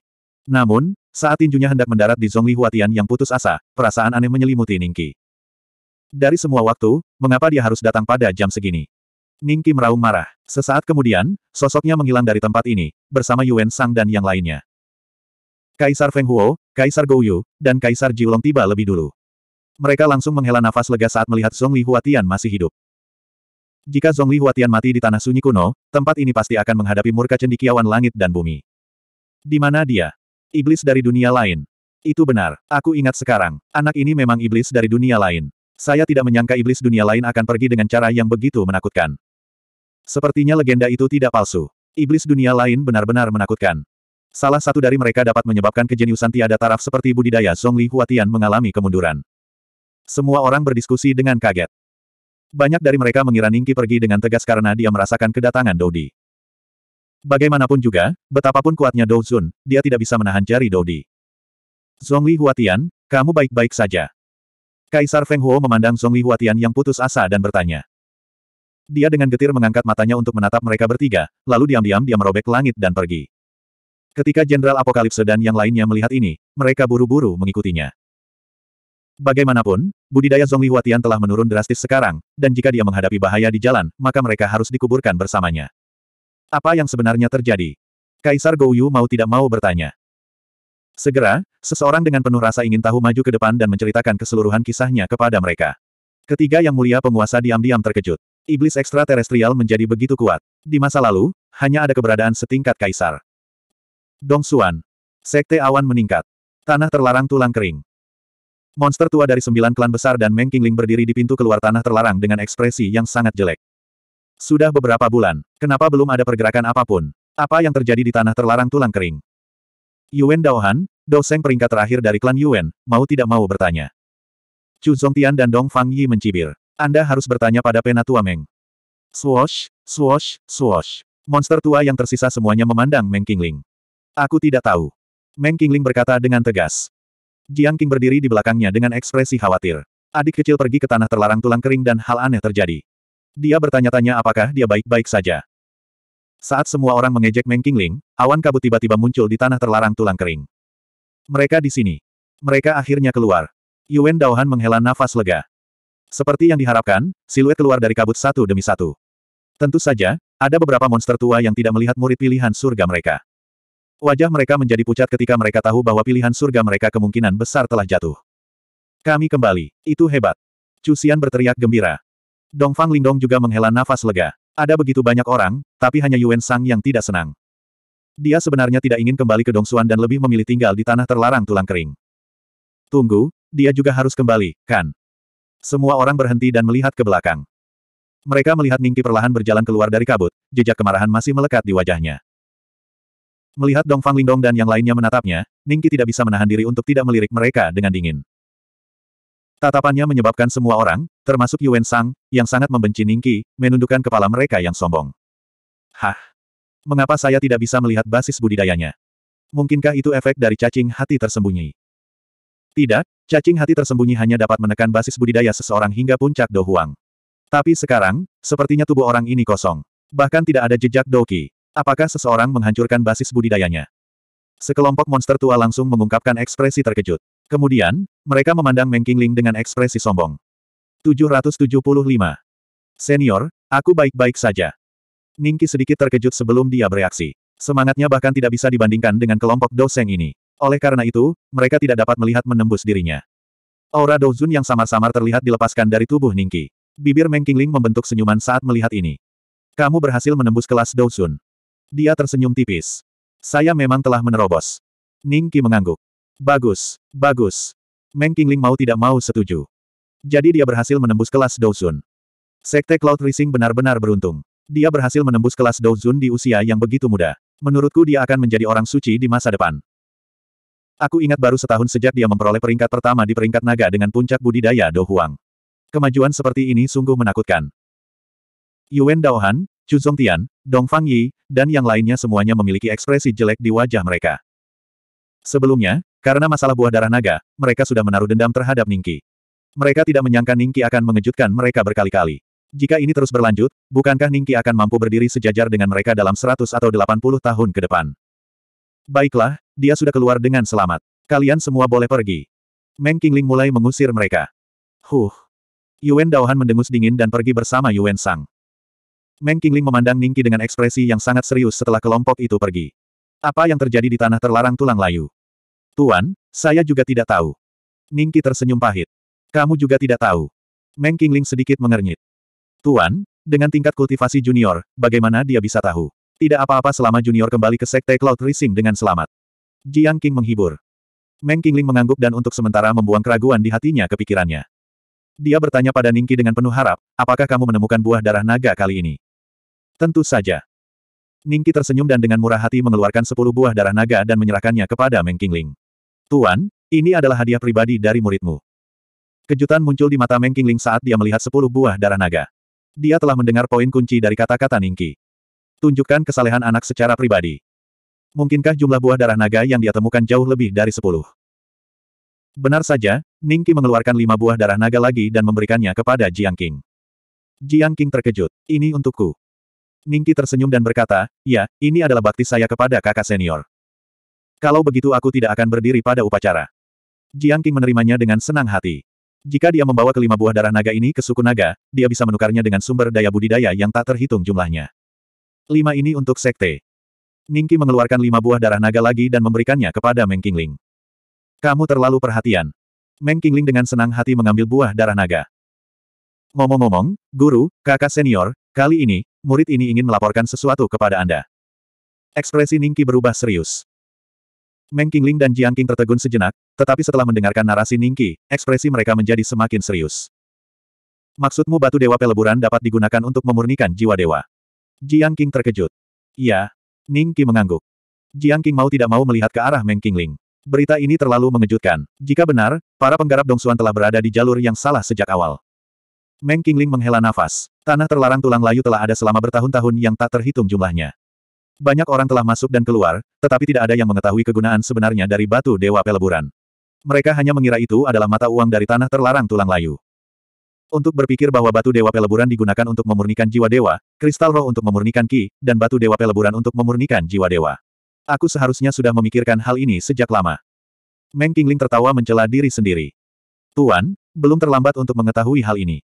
Namun, saat tinjunya hendak mendarat di Zhongli Huatian yang putus asa, perasaan aneh menyelimuti Ningki. Dari semua waktu, mengapa dia harus datang pada jam segini? Ningki meraung marah. Sesaat kemudian, sosoknya menghilang dari tempat ini, bersama Yuan Sang dan yang lainnya. Kaisar Feng Huo, Kaisar Gouyu, dan Kaisar Jiulong tiba lebih dulu. Mereka langsung menghela nafas lega saat melihat Zhongli Huatian masih hidup. Jika Zhongli Huatian mati di tanah sunyi kuno, tempat ini pasti akan menghadapi murka cendikiawan langit dan bumi. Di mana dia? Iblis dari dunia lain. Itu benar, aku ingat sekarang, anak ini memang iblis dari dunia lain. Saya tidak menyangka iblis dunia lain akan pergi dengan cara yang begitu menakutkan. Sepertinya legenda itu tidak palsu. Iblis dunia lain benar-benar menakutkan. Salah satu dari mereka dapat menyebabkan kejeniusan tiada taraf seperti budidaya Zhongli Huatian mengalami kemunduran. Semua orang berdiskusi dengan kaget. Banyak dari mereka mengira Ningki pergi dengan tegas karena dia merasakan kedatangan Dodi. Bagaimanapun juga, betapapun kuatnya Dou Zun, dia tidak bisa menahan jari Dodi. Di. Zhongli Huatian, kamu baik-baik saja. Kaisar Feng Huo memandang Zhongli Huatian yang putus asa dan bertanya. Dia dengan getir mengangkat matanya untuk menatap mereka bertiga, lalu diam-diam dia merobek langit dan pergi. Ketika Jenderal Apokalipse dan yang lainnya melihat ini, mereka buru-buru mengikutinya. Bagaimanapun, budidaya Zhongli Huatian telah menurun drastis sekarang, dan jika dia menghadapi bahaya di jalan, maka mereka harus dikuburkan bersamanya. Apa yang sebenarnya terjadi? Kaisar Gouyu mau tidak mau bertanya. Segera, seseorang dengan penuh rasa ingin tahu maju ke depan dan menceritakan keseluruhan kisahnya kepada mereka. Ketiga yang mulia penguasa diam-diam terkejut. Iblis ekstraterestrial menjadi begitu kuat. Di masa lalu, hanya ada keberadaan setingkat kaisar. Dong Xuan, Sekte awan meningkat. Tanah terlarang tulang kering. Monster tua dari sembilan klan besar dan Meng Qingling berdiri di pintu keluar tanah terlarang dengan ekspresi yang sangat jelek. Sudah beberapa bulan, kenapa belum ada pergerakan apapun? Apa yang terjadi di tanah terlarang tulang kering? Yuan Daohan, Doseng peringkat terakhir dari klan Yuan, mau tidak mau bertanya. Chu Zongtian dan Dong Fang Yi mencibir. Anda harus bertanya pada Penatua Meng. Swosh, swosh, swosh. Monster tua yang tersisa semuanya memandang Meng Qingling. Aku tidak tahu. Meng Qingling berkata dengan tegas. Jiang Qing berdiri di belakangnya dengan ekspresi khawatir. Adik kecil pergi ke tanah terlarang tulang kering dan hal aneh terjadi. Dia bertanya-tanya apakah dia baik-baik saja. Saat semua orang mengejek Meng Qingling, awan kabut tiba-tiba muncul di tanah terlarang tulang kering. Mereka di sini. Mereka akhirnya keluar. Yuan Daohan menghela nafas lega. Seperti yang diharapkan, siluet keluar dari kabut satu demi satu. Tentu saja, ada beberapa monster tua yang tidak melihat murid pilihan surga mereka. Wajah mereka menjadi pucat ketika mereka tahu bahwa pilihan surga mereka kemungkinan besar telah jatuh. Kami kembali. Itu hebat. Cusian berteriak gembira. Dong Fang Lingdong juga menghela nafas lega. Ada begitu banyak orang, tapi hanya Yuan Sang yang tidak senang. Dia sebenarnya tidak ingin kembali ke Dongsuan dan lebih memilih tinggal di tanah terlarang tulang kering. Tunggu, dia juga harus kembali, kan? Semua orang berhenti dan melihat ke belakang. Mereka melihat Ningki perlahan berjalan keluar dari kabut, jejak kemarahan masih melekat di wajahnya. Melihat Dongfang Lingdong dan yang lainnya menatapnya, Ningki tidak bisa menahan diri untuk tidak melirik mereka dengan dingin. Tatapannya menyebabkan semua orang, termasuk Yuan Sang, yang sangat membenci Ningki, menundukkan kepala mereka yang sombong. Hah? Mengapa saya tidak bisa melihat basis budidayanya? Mungkinkah itu efek dari cacing hati tersembunyi? Tidak, cacing hati tersembunyi hanya dapat menekan basis budidaya seseorang hingga puncak dohuang. Tapi sekarang, sepertinya tubuh orang ini kosong. Bahkan tidak ada jejak doki. Apakah seseorang menghancurkan basis budidayanya? Sekelompok monster tua langsung mengungkapkan ekspresi terkejut. Kemudian, mereka memandang Meng Qingling dengan ekspresi sombong. 775. Senior, aku baik-baik saja. Ningki sedikit terkejut sebelum dia bereaksi. Semangatnya bahkan tidak bisa dibandingkan dengan kelompok Doseng ini. Oleh karena itu, mereka tidak dapat melihat menembus dirinya. Aura Douzun yang samar-samar terlihat dilepaskan dari tubuh Ningki. Bibir Meng Qingling membentuk senyuman saat melihat ini. Kamu berhasil menembus kelas Douzun. Dia tersenyum tipis. Saya memang telah menerobos. Ningki mengangguk. Bagus, bagus. Meng Qingling mau tidak mau setuju. Jadi dia berhasil menembus kelas Dozun. Sekte Cloud Rising benar-benar beruntung. Dia berhasil menembus kelas Dozun di usia yang begitu muda. Menurutku dia akan menjadi orang suci di masa depan. Aku ingat baru setahun sejak dia memperoleh peringkat pertama di peringkat naga dengan puncak budidaya Do Huang. Kemajuan seperti ini sungguh menakutkan. Yuan Daohan, Chu Zongtian, Dong Fang Yi, dan yang lainnya semuanya memiliki ekspresi jelek di wajah mereka. Sebelumnya, karena masalah buah darah naga, mereka sudah menaruh dendam terhadap Ningki. Mereka tidak menyangka Ningki akan mengejutkan mereka berkali-kali. Jika ini terus berlanjut, bukankah Ningki akan mampu berdiri sejajar dengan mereka dalam 100 atau 80 tahun ke depan? Baiklah, dia sudah keluar dengan selamat. Kalian semua boleh pergi. Meng Qingling mulai mengusir mereka. Huh. Yuan Daohan mendengus dingin dan pergi bersama Yuan Sang. Meng Qingling memandang Ningki dengan ekspresi yang sangat serius setelah kelompok itu pergi. Apa yang terjadi di tanah terlarang tulang layu? Tuan, saya juga tidak tahu. Ningki tersenyum pahit. Kamu juga tidak tahu. Meng Qingling sedikit mengernyit. Tuan, dengan tingkat kultivasi junior, bagaimana dia bisa tahu? Tidak apa-apa selama junior kembali ke Sekte Cloud Rising dengan selamat. Jiang King menghibur. Meng Qingling mengangguk dan untuk sementara membuang keraguan di hatinya ke pikirannya. Dia bertanya pada Ningki dengan penuh harap, apakah kamu menemukan buah darah naga kali ini? Tentu saja. Ningki tersenyum dan dengan murah hati mengeluarkan sepuluh buah darah naga dan menyerahkannya kepada Meng Qingling. Tuan, ini adalah hadiah pribadi dari muridmu. Kejutan muncul di mata Meng Qingling saat dia melihat sepuluh buah darah naga. Dia telah mendengar poin kunci dari kata-kata Ningki. Tunjukkan kesalehan anak secara pribadi. Mungkinkah jumlah buah darah naga yang dia temukan jauh lebih dari sepuluh? Benar saja, Ningki mengeluarkan lima buah darah naga lagi dan memberikannya kepada Jiang King. Jiang King terkejut, ini untukku. Ningki tersenyum dan berkata, ya, ini adalah bakti saya kepada kakak senior. Kalau begitu aku tidak akan berdiri pada upacara. Jiang King menerimanya dengan senang hati. Jika dia membawa kelima buah darah naga ini ke suku naga, dia bisa menukarnya dengan sumber daya budidaya yang tak terhitung jumlahnya. Lima ini untuk sekte. Ningki mengeluarkan lima buah darah naga lagi dan memberikannya kepada Meng Qingling. Kamu terlalu perhatian. Meng Qingling dengan senang hati mengambil buah darah naga. Ngomong-ngomong, guru, kakak senior, kali ini, murid ini ingin melaporkan sesuatu kepada Anda. Ekspresi Ningki berubah serius. Meng Qingling dan Jiang Qing tertegun sejenak, tetapi setelah mendengarkan narasi Ningqi, ekspresi mereka menjadi semakin serius. Maksudmu batu dewa peleburan dapat digunakan untuk memurnikan jiwa dewa? Jiang Qing terkejut. Iya. Ningqi mengangguk. Jiang Qing mau tidak mau melihat ke arah Meng Qingling. Berita ini terlalu mengejutkan. Jika benar, para penggarap Dongsuan telah berada di jalur yang salah sejak awal. Meng Qingling menghela nafas. Tanah terlarang tulang layu telah ada selama bertahun-tahun yang tak terhitung jumlahnya. Banyak orang telah masuk dan keluar, tetapi tidak ada yang mengetahui kegunaan sebenarnya dari batu dewa peleburan. Mereka hanya mengira itu adalah mata uang dari tanah terlarang tulang layu. Untuk berpikir bahwa batu dewa peleburan digunakan untuk memurnikan jiwa dewa, kristal roh untuk memurnikan ki, dan batu dewa peleburan untuk memurnikan jiwa dewa. Aku seharusnya sudah memikirkan hal ini sejak lama. Meng Qingling tertawa mencela diri sendiri. Tuan, belum terlambat untuk mengetahui hal ini.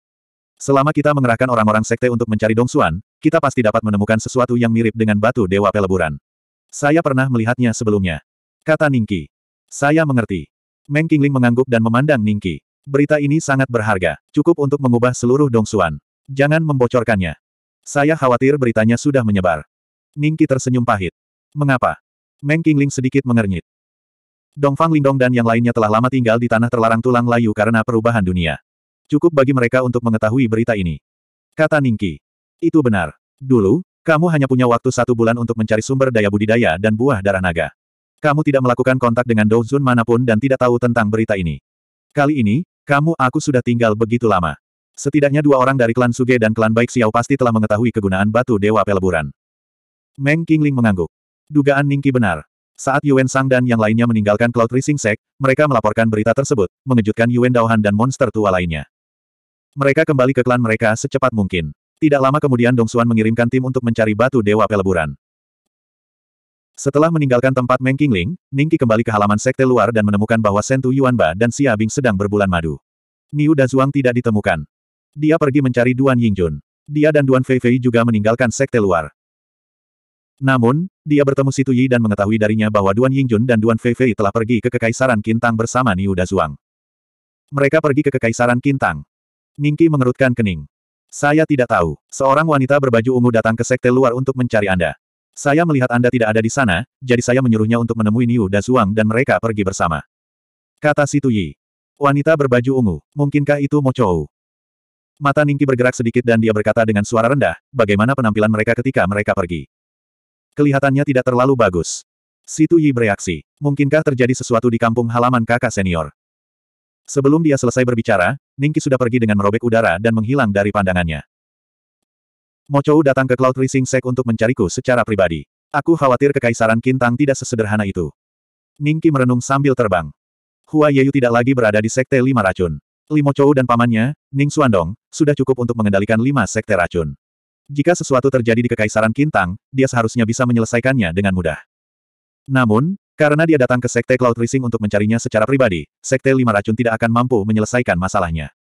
Selama kita mengerahkan orang-orang sekte untuk mencari Dong Xuan. Kita pasti dapat menemukan sesuatu yang mirip dengan batu dewa peleburan. Saya pernah melihatnya sebelumnya. Kata Ningki. Saya mengerti. Meng Qingling mengangguk dan memandang Ningki. Berita ini sangat berharga. Cukup untuk mengubah seluruh dongsuan. Jangan membocorkannya. Saya khawatir beritanya sudah menyebar. Ningki tersenyum pahit. Mengapa? Meng Qingling sedikit mengernyit. Dongfang Lingdong dan yang lainnya telah lama tinggal di tanah terlarang tulang layu karena perubahan dunia. Cukup bagi mereka untuk mengetahui berita ini. Kata Ningki. Itu benar. Dulu, kamu hanya punya waktu satu bulan untuk mencari sumber daya budidaya dan buah darah naga. Kamu tidak melakukan kontak dengan Douzun manapun dan tidak tahu tentang berita ini. Kali ini, kamu aku sudah tinggal begitu lama. Setidaknya dua orang dari klan Suge dan klan Baik Xiao pasti telah mengetahui kegunaan batu dewa peleburan. Meng Qingling mengangguk. Dugaan Ningki benar. Saat Yuan Sang dan yang lainnya meninggalkan Cloud Rising Sect, mereka melaporkan berita tersebut, mengejutkan Yuan Daohan dan monster tua lainnya. Mereka kembali ke klan mereka secepat mungkin. Tidak lama kemudian Dong Xuan mengirimkan tim untuk mencari batu dewa peleburan. Setelah meninggalkan tempat Meng Qingling, Qi kembali ke halaman sekte luar dan menemukan bahwa Sentu Yuanba dan Xia Bing sedang berbulan madu. Niu Dazuang tidak ditemukan. Dia pergi mencari Duan Yingjun. Dia dan Duan Feifei juga meninggalkan sekte luar. Namun, dia bertemu Situ Yi dan mengetahui darinya bahwa Duan Yingjun dan Duan Feifei telah pergi ke Kekaisaran Kintang bersama Niu Dazuang. Mereka pergi ke Kekaisaran Kintang. Ningki mengerutkan kening. Saya tidak tahu. Seorang wanita berbaju ungu datang ke sekte luar untuk mencari Anda. Saya melihat Anda tidak ada di sana, jadi saya menyuruhnya untuk menemui Niu dan Zhuang dan mereka pergi bersama. Kata Situ Yi. Wanita berbaju ungu, mungkinkah itu Mo Chou? Mata Ningki bergerak sedikit dan dia berkata dengan suara rendah, bagaimana penampilan mereka ketika mereka pergi. Kelihatannya tidak terlalu bagus. Situ Yi bereaksi. Mungkinkah terjadi sesuatu di kampung halaman kakak senior? Sebelum dia selesai berbicara, Ningki sudah pergi dengan merobek udara dan menghilang dari pandangannya. Mochou datang ke Cloud Rising Sek untuk mencariku secara pribadi. Aku khawatir kekaisaran Kintang tidak sesederhana itu. Ningki merenung sambil terbang. Hua Yeyu tidak lagi berada di Sekte Lima Racun. Limo Chou dan pamannya, Ning Suandong, sudah cukup untuk mengendalikan lima sekte racun. Jika sesuatu terjadi di Kekaisaran Kintang, dia seharusnya bisa menyelesaikannya dengan mudah. Namun, karena dia datang ke Sekte Cloud Rising untuk mencarinya secara pribadi, Sekte Lima Racun tidak akan mampu menyelesaikan masalahnya.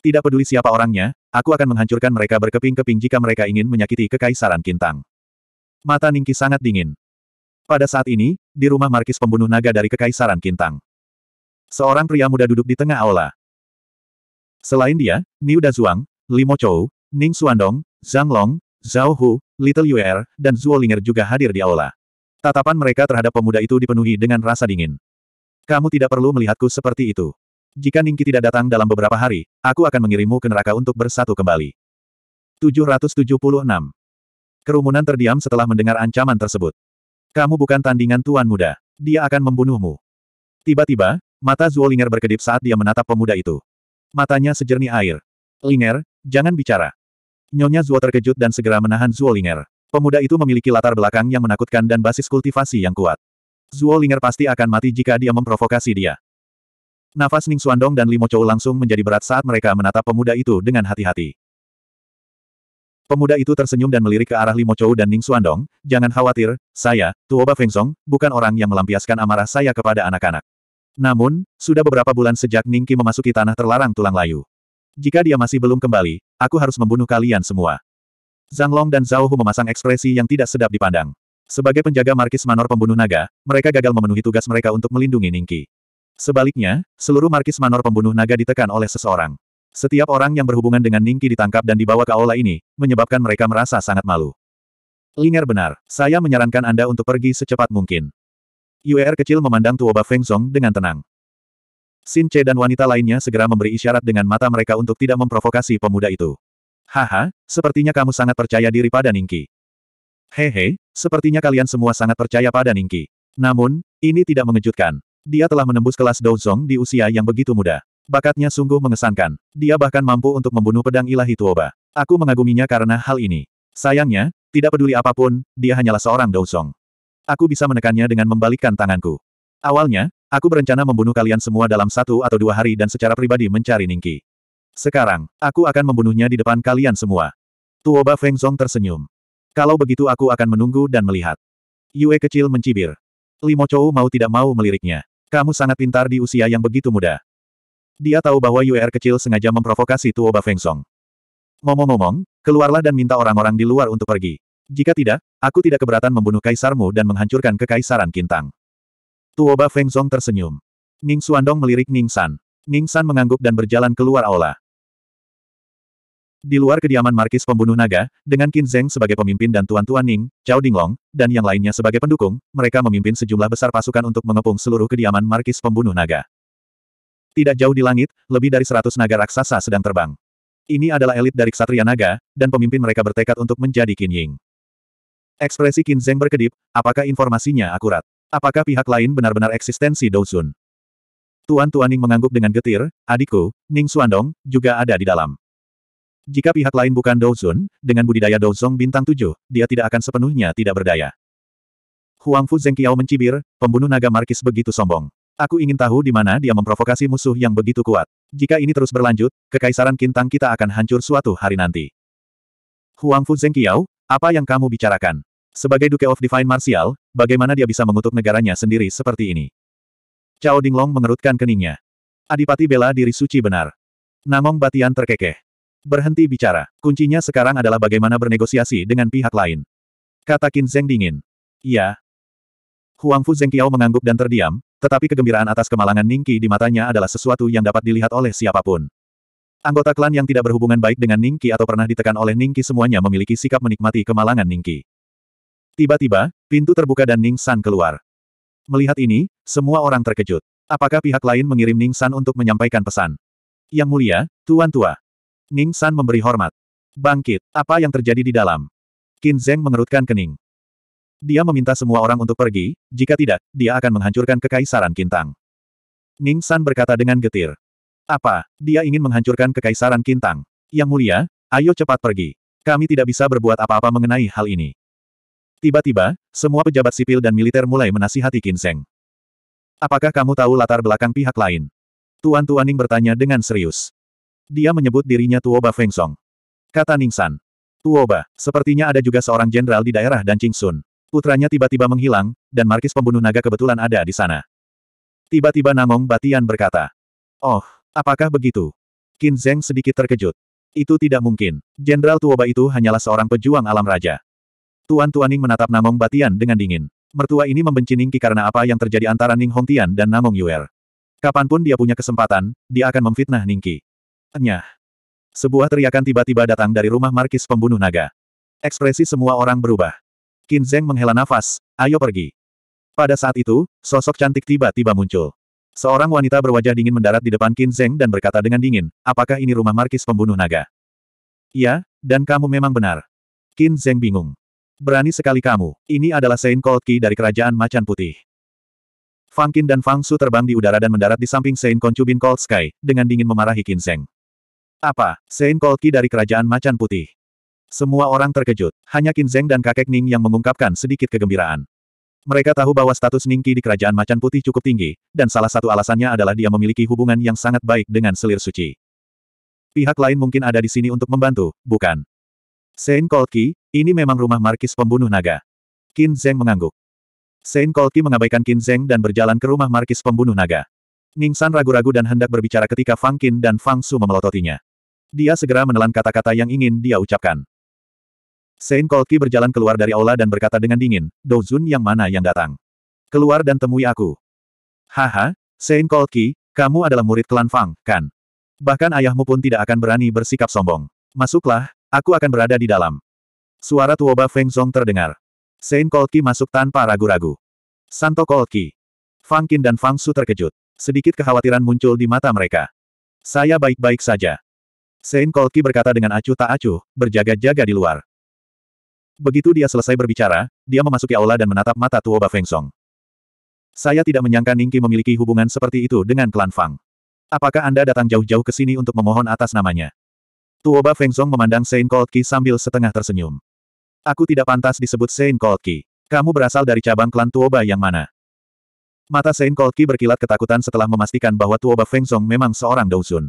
Tidak peduli siapa orangnya, aku akan menghancurkan mereka berkeping-keping jika mereka ingin menyakiti Kekaisaran Kintang. Mata Ningki sangat dingin. Pada saat ini, di rumah markis pembunuh naga dari Kekaisaran Kintang. Seorang pria muda duduk di tengah aula. Selain dia, Niu Dazuang, Limo Chou, Ning Suandong, Zhang Long, Zhao Hu, Little Yuer, dan Zuo Linger juga hadir di aula. Tatapan mereka terhadap pemuda itu dipenuhi dengan rasa dingin. Kamu tidak perlu melihatku seperti itu. Jika Ningki tidak datang dalam beberapa hari, aku akan mengirimmu ke neraka untuk bersatu kembali. 776. Kerumunan terdiam setelah mendengar ancaman tersebut. Kamu bukan tandingan tuan muda. Dia akan membunuhmu. Tiba-tiba, mata Zuo Ling'er berkedip saat dia menatap pemuda itu. Matanya sejernih air. Linger, jangan bicara. Nyonya Zuo terkejut dan segera menahan Zuo Ling'er. Pemuda itu memiliki latar belakang yang menakutkan dan basis kultivasi yang kuat. Zuo Linger pasti akan mati jika dia memprovokasi dia. Nafas Ning Suandong dan Limo Chou langsung menjadi berat saat mereka menatap pemuda itu dengan hati-hati. Pemuda itu tersenyum dan melirik ke arah Limo Chou dan Ning Suandong, jangan khawatir, saya, Tuoba Fengsong, bukan orang yang melampiaskan amarah saya kepada anak-anak. Namun, sudah beberapa bulan sejak Ningki memasuki tanah terlarang tulang layu. Jika dia masih belum kembali, aku harus membunuh kalian semua. Zhang Long dan Zhao Hu memasang ekspresi yang tidak sedap dipandang. Sebagai penjaga Markis Manor pembunuh naga, mereka gagal memenuhi tugas mereka untuk melindungi Ningki. Sebaliknya, seluruh Markis Manor pembunuh naga ditekan oleh seseorang. Setiap orang yang berhubungan dengan Ningki ditangkap dan dibawa ke aula ini, menyebabkan mereka merasa sangat malu. Linger benar, saya menyarankan Anda untuk pergi secepat mungkin. Yuer er kecil memandang Tuoba Feng Song dengan tenang. Sin Che dan wanita lainnya segera memberi isyarat dengan mata mereka untuk tidak memprovokasi pemuda itu. Haha, sepertinya kamu sangat percaya diri pada Ningki. Hehe, sepertinya kalian semua sangat percaya pada Ningki. Namun, ini tidak mengejutkan. Dia telah menembus kelas Douzong di usia yang begitu muda. Bakatnya sungguh mengesankan. Dia bahkan mampu untuk membunuh pedang ilahi Tuoba. Aku mengaguminya karena hal ini. Sayangnya, tidak peduli apapun, dia hanyalah seorang Douzong. Aku bisa menekannya dengan membalikkan tanganku. Awalnya, aku berencana membunuh kalian semua dalam satu atau dua hari dan secara pribadi mencari Ningki. Sekarang, aku akan membunuhnya di depan kalian semua. Tuoba Feng Zong tersenyum. Kalau begitu aku akan menunggu dan melihat. Yue kecil mencibir. Limo Chou mau tidak mau meliriknya. Kamu sangat pintar di usia yang begitu muda. Dia tahu bahwa Yue R er kecil sengaja memprovokasi Tuoba Feng Zhong. Ngomong-ngomong, keluarlah dan minta orang-orang di luar untuk pergi. Jika tidak, aku tidak keberatan membunuh kaisarmu dan menghancurkan kekaisaran Kintang. Tuoba Feng Zhong tersenyum. Ning Suandong melirik Ning San. Ning San mengangguk dan berjalan keluar aula. Di luar kediaman Markis pembunuh naga, dengan Qin Zheng sebagai pemimpin dan Tuan-Tuan Ning, Chao Dinglong, dan yang lainnya sebagai pendukung, mereka memimpin sejumlah besar pasukan untuk mengepung seluruh kediaman Markis pembunuh naga. Tidak jauh di langit, lebih dari seratus naga raksasa sedang terbang. Ini adalah elit dari Ksatria Naga, dan pemimpin mereka bertekad untuk menjadi Qin Ying. Ekspresi Qin Zheng berkedip, apakah informasinya akurat? Apakah pihak lain benar-benar eksistensi Dou Douzun? Tuan Tuaning mengangguk dengan getir, adikku, Ning Suandong, juga ada di dalam. Jika pihak lain bukan Douzun, dengan budidaya Douzong bintang tujuh, dia tidak akan sepenuhnya tidak berdaya. Huang Fu Zengqiao mencibir, pembunuh naga Markis begitu sombong. Aku ingin tahu di mana dia memprovokasi musuh yang begitu kuat. Jika ini terus berlanjut, kekaisaran Kintang kita akan hancur suatu hari nanti. Huang Fu Zengqiao, apa yang kamu bicarakan? Sebagai Duke of Divine Martial, bagaimana dia bisa mengutuk negaranya sendiri seperti ini? Cao Dinglong mengerutkan keningnya. Adipati bela diri suci benar. Namong Batian terkekeh. Berhenti bicara. Kuncinya sekarang adalah bagaimana bernegosiasi dengan pihak lain. Kata Qin Zeng dingin. Iya. Huang Zheng Zengqiao mengangguk dan terdiam, tetapi kegembiraan atas kemalangan Ningqi di matanya adalah sesuatu yang dapat dilihat oleh siapapun. Anggota klan yang tidak berhubungan baik dengan Ningqi atau pernah ditekan oleh Ningqi semuanya memiliki sikap menikmati kemalangan Ningqi. Tiba-tiba, pintu terbuka dan Ning San keluar. Melihat ini, semua orang terkejut. Apakah pihak lain mengirim Ning San untuk menyampaikan pesan? Yang mulia, Tuan Tua. Ning San memberi hormat. Bangkit, apa yang terjadi di dalam? Qin Zeng mengerutkan kening. Dia meminta semua orang untuk pergi, jika tidak, dia akan menghancurkan kekaisaran Kintang. Ning San berkata dengan getir. Apa, dia ingin menghancurkan kekaisaran Kintang? Yang mulia, ayo cepat pergi. Kami tidak bisa berbuat apa-apa mengenai hal ini. Tiba-tiba, semua pejabat sipil dan militer mulai menasihati Kinseng. Apakah kamu tahu latar belakang pihak lain? Tuan Tuaning bertanya dengan serius. Dia menyebut dirinya Tuoba Song. Kata Ningsan. Tuoba, sepertinya ada juga seorang jenderal di daerah dan Sun. Putranya tiba-tiba menghilang, dan markis pembunuh naga kebetulan ada di sana. Tiba-tiba Namong Batian berkata. Oh, apakah begitu? Qin sedikit terkejut. Itu tidak mungkin. Jenderal Tuoba itu hanyalah seorang pejuang alam raja. Tuan Tuaning menatap Namong Batian dengan dingin. Mertua ini membenci Ningki karena apa yang terjadi antara Ning Hongtian dan Namong Yuer. Kapanpun dia punya kesempatan, dia akan memfitnah Ningki. Enyah. Sebuah teriakan tiba-tiba datang dari rumah Markis pembunuh naga. Ekspresi semua orang berubah. Qin Zheng menghela nafas, ayo pergi. Pada saat itu, sosok cantik tiba-tiba muncul. Seorang wanita berwajah dingin mendarat di depan Qin Zheng dan berkata dengan dingin, apakah ini rumah Markis pembunuh naga? Iya, dan kamu memang benar. Qin Zheng bingung. Berani sekali kamu. Ini adalah Saint Cold Key dari Kerajaan Macan Putih. Fang Qin dan Fang Su terbang di udara dan mendarat di samping Saint Konchubin Cold Sky, dengan dingin memarahi Qin Seng. Apa? Saint Cold Key dari Kerajaan Macan Putih. Semua orang terkejut. Hanya Qin Zeng dan kakek Ning yang mengungkapkan sedikit kegembiraan. Mereka tahu bahwa status Ning Qi di Kerajaan Macan Putih cukup tinggi, dan salah satu alasannya adalah dia memiliki hubungan yang sangat baik dengan selir suci. Pihak lain mungkin ada di sini untuk membantu, bukan? Saint Cold Key, ini memang rumah markis pembunuh naga. Qin Zheng mengangguk. Saint Kolki mengabaikan Qin Zheng dan berjalan ke rumah markis pembunuh naga. Ning San ragu-ragu dan hendak berbicara ketika Fang Qin dan Fang Su memelototinya. Dia segera menelan kata-kata yang ingin dia ucapkan. Saint Kolki berjalan keluar dari aula dan berkata dengan dingin, Dou Zun yang mana yang datang? Keluar dan temui aku. Haha, Saint Kolki, kamu adalah murid klan Fang, kan? Bahkan ayahmu pun tidak akan berani bersikap sombong. Masuklah, aku akan berada di dalam. Suara tuoba Feng Zong terdengar. Sein Kolki masuk tanpa ragu-ragu. Santo Kolki. Fang Qin dan Fang Su terkejut. Sedikit kekhawatiran muncul di mata mereka. Saya baik-baik saja. Sein Kolki berkata dengan acuh tak acuh, berjaga-jaga di luar. Begitu dia selesai berbicara, dia memasuki aula dan menatap mata tuoba Feng Zhong. Saya tidak menyangka Ningki memiliki hubungan seperti itu dengan klan Fang. Apakah Anda datang jauh-jauh ke sini untuk memohon atas namanya? Tuoba Feng Song memandang Sein Kolki sambil setengah tersenyum. Aku tidak pantas disebut Saint Kolki. Kamu berasal dari cabang klan Tuoba yang mana? Mata Saint Kolki berkilat ketakutan setelah memastikan bahwa Tuoba Song memang seorang Douzun.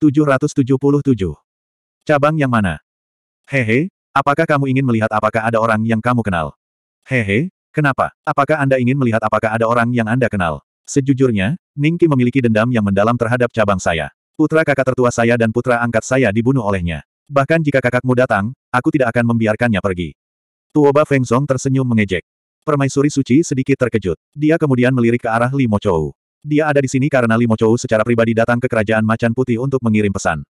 777. Cabang yang mana? Hehe, apakah kamu ingin melihat apakah ada orang yang kamu kenal? Hehe, kenapa? Apakah Anda ingin melihat apakah ada orang yang Anda kenal? Sejujurnya, Ningki memiliki dendam yang mendalam terhadap cabang saya. Putra kakak tertua saya dan putra angkat saya dibunuh olehnya. Bahkan jika kakakmu datang, aku tidak akan membiarkannya pergi. Tuoba Feng Zong tersenyum mengejek. Permaisuri suci sedikit terkejut. Dia kemudian melirik ke arah Li Mochou. Dia ada di sini karena Li Mochou secara pribadi datang ke kerajaan Macan Putih untuk mengirim pesan.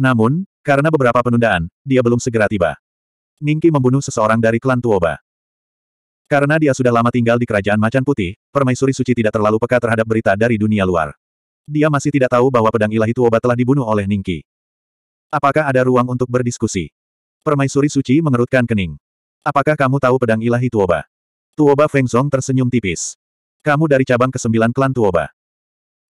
Namun, karena beberapa penundaan, dia belum segera tiba. Ningki membunuh seseorang dari klan Tuoba. Karena dia sudah lama tinggal di kerajaan Macan Putih, Permaisuri Suci tidak terlalu peka terhadap berita dari dunia luar. Dia masih tidak tahu bahwa pedang ilahi Tuoba telah dibunuh oleh Ningki. Apakah ada ruang untuk berdiskusi? Permaisuri suci mengerutkan kening. Apakah kamu tahu pedang ilahi Tuoba? Tuoba Fengzong tersenyum tipis. Kamu dari cabang kesembilan klan Tuoba.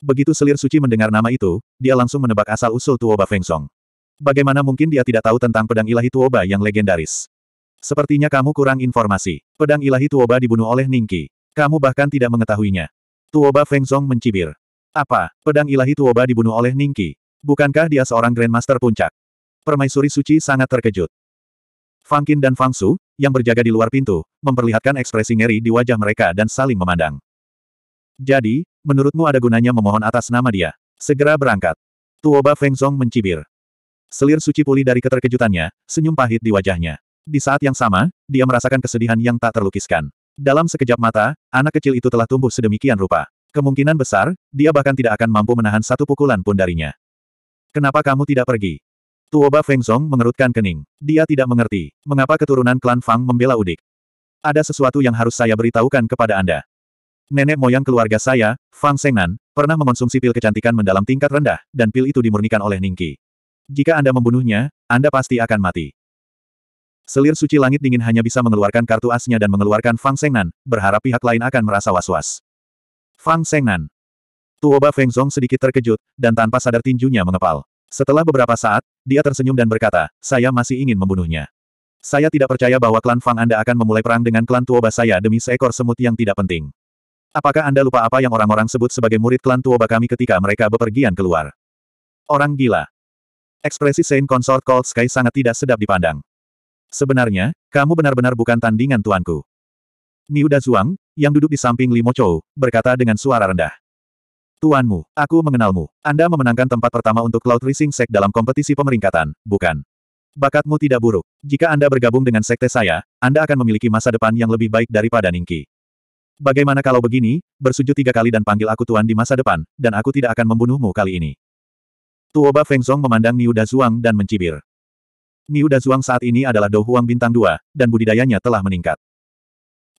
Begitu selir suci mendengar nama itu, dia langsung menebak asal-usul Tuoba Fengzong. Bagaimana mungkin dia tidak tahu tentang pedang ilahi Tuoba yang legendaris? Sepertinya kamu kurang informasi. Pedang ilahi Tuoba dibunuh oleh Ningki. Kamu bahkan tidak mengetahuinya. Tuoba Fengzong mencibir. Apa, pedang ilahi Tuoba dibunuh oleh Ningki? Bukankah dia seorang Grandmaster Puncak? Permaisuri suci sangat terkejut. Fang Qin dan Fang Su, yang berjaga di luar pintu, memperlihatkan ekspresi ngeri di wajah mereka dan saling memandang. Jadi, menurutmu ada gunanya memohon atas nama dia? Segera berangkat. Tuoba Feng Zong mencibir. Selir suci pulih dari keterkejutannya, senyum pahit di wajahnya. Di saat yang sama, dia merasakan kesedihan yang tak terlukiskan. Dalam sekejap mata, anak kecil itu telah tumbuh sedemikian rupa. Kemungkinan besar, dia bahkan tidak akan mampu menahan satu pukulan pun darinya. Kenapa kamu tidak pergi? Tuoba Zhong mengerutkan kening. Dia tidak mengerti, mengapa keturunan klan Fang membela Udik. Ada sesuatu yang harus saya beritahukan kepada Anda. Nenek moyang keluarga saya, Fang Sengnan, pernah mengonsumsi pil kecantikan mendalam tingkat rendah, dan pil itu dimurnikan oleh Ningki. Jika Anda membunuhnya, Anda pasti akan mati. Selir suci langit dingin hanya bisa mengeluarkan kartu asnya dan mengeluarkan Fang Sengnan, berharap pihak lain akan merasa was-was. Fang Sengnan, Tuoba Feng Zong sedikit terkejut, dan tanpa sadar tinjunya mengepal. Setelah beberapa saat, dia tersenyum dan berkata, saya masih ingin membunuhnya. Saya tidak percaya bahwa klan Fang Anda akan memulai perang dengan klan Tuoba saya demi seekor semut yang tidak penting. Apakah Anda lupa apa yang orang-orang sebut sebagai murid klan Tuoba kami ketika mereka bepergian keluar? Orang gila. Ekspresi Saint Consort Cold Sky sangat tidak sedap dipandang. Sebenarnya, kamu benar-benar bukan tandingan tuanku. Niu Zhuang, yang duduk di samping Limo Chou, berkata dengan suara rendah. Tuanmu, aku mengenalmu. Anda memenangkan tempat pertama untuk Cloud Rising Sect dalam kompetisi pemeringkatan, bukan? Bakatmu tidak buruk. Jika Anda bergabung dengan sekte saya, Anda akan memiliki masa depan yang lebih baik daripada Ningki. Bagaimana kalau begini, bersujud tiga kali dan panggil aku Tuan di masa depan, dan aku tidak akan membunuhmu kali ini. Tuoba Fengzong memandang Niu Zhuang dan mencibir. Niu Zhuang saat ini adalah Dou Huang bintang 2, dan budidayanya telah meningkat.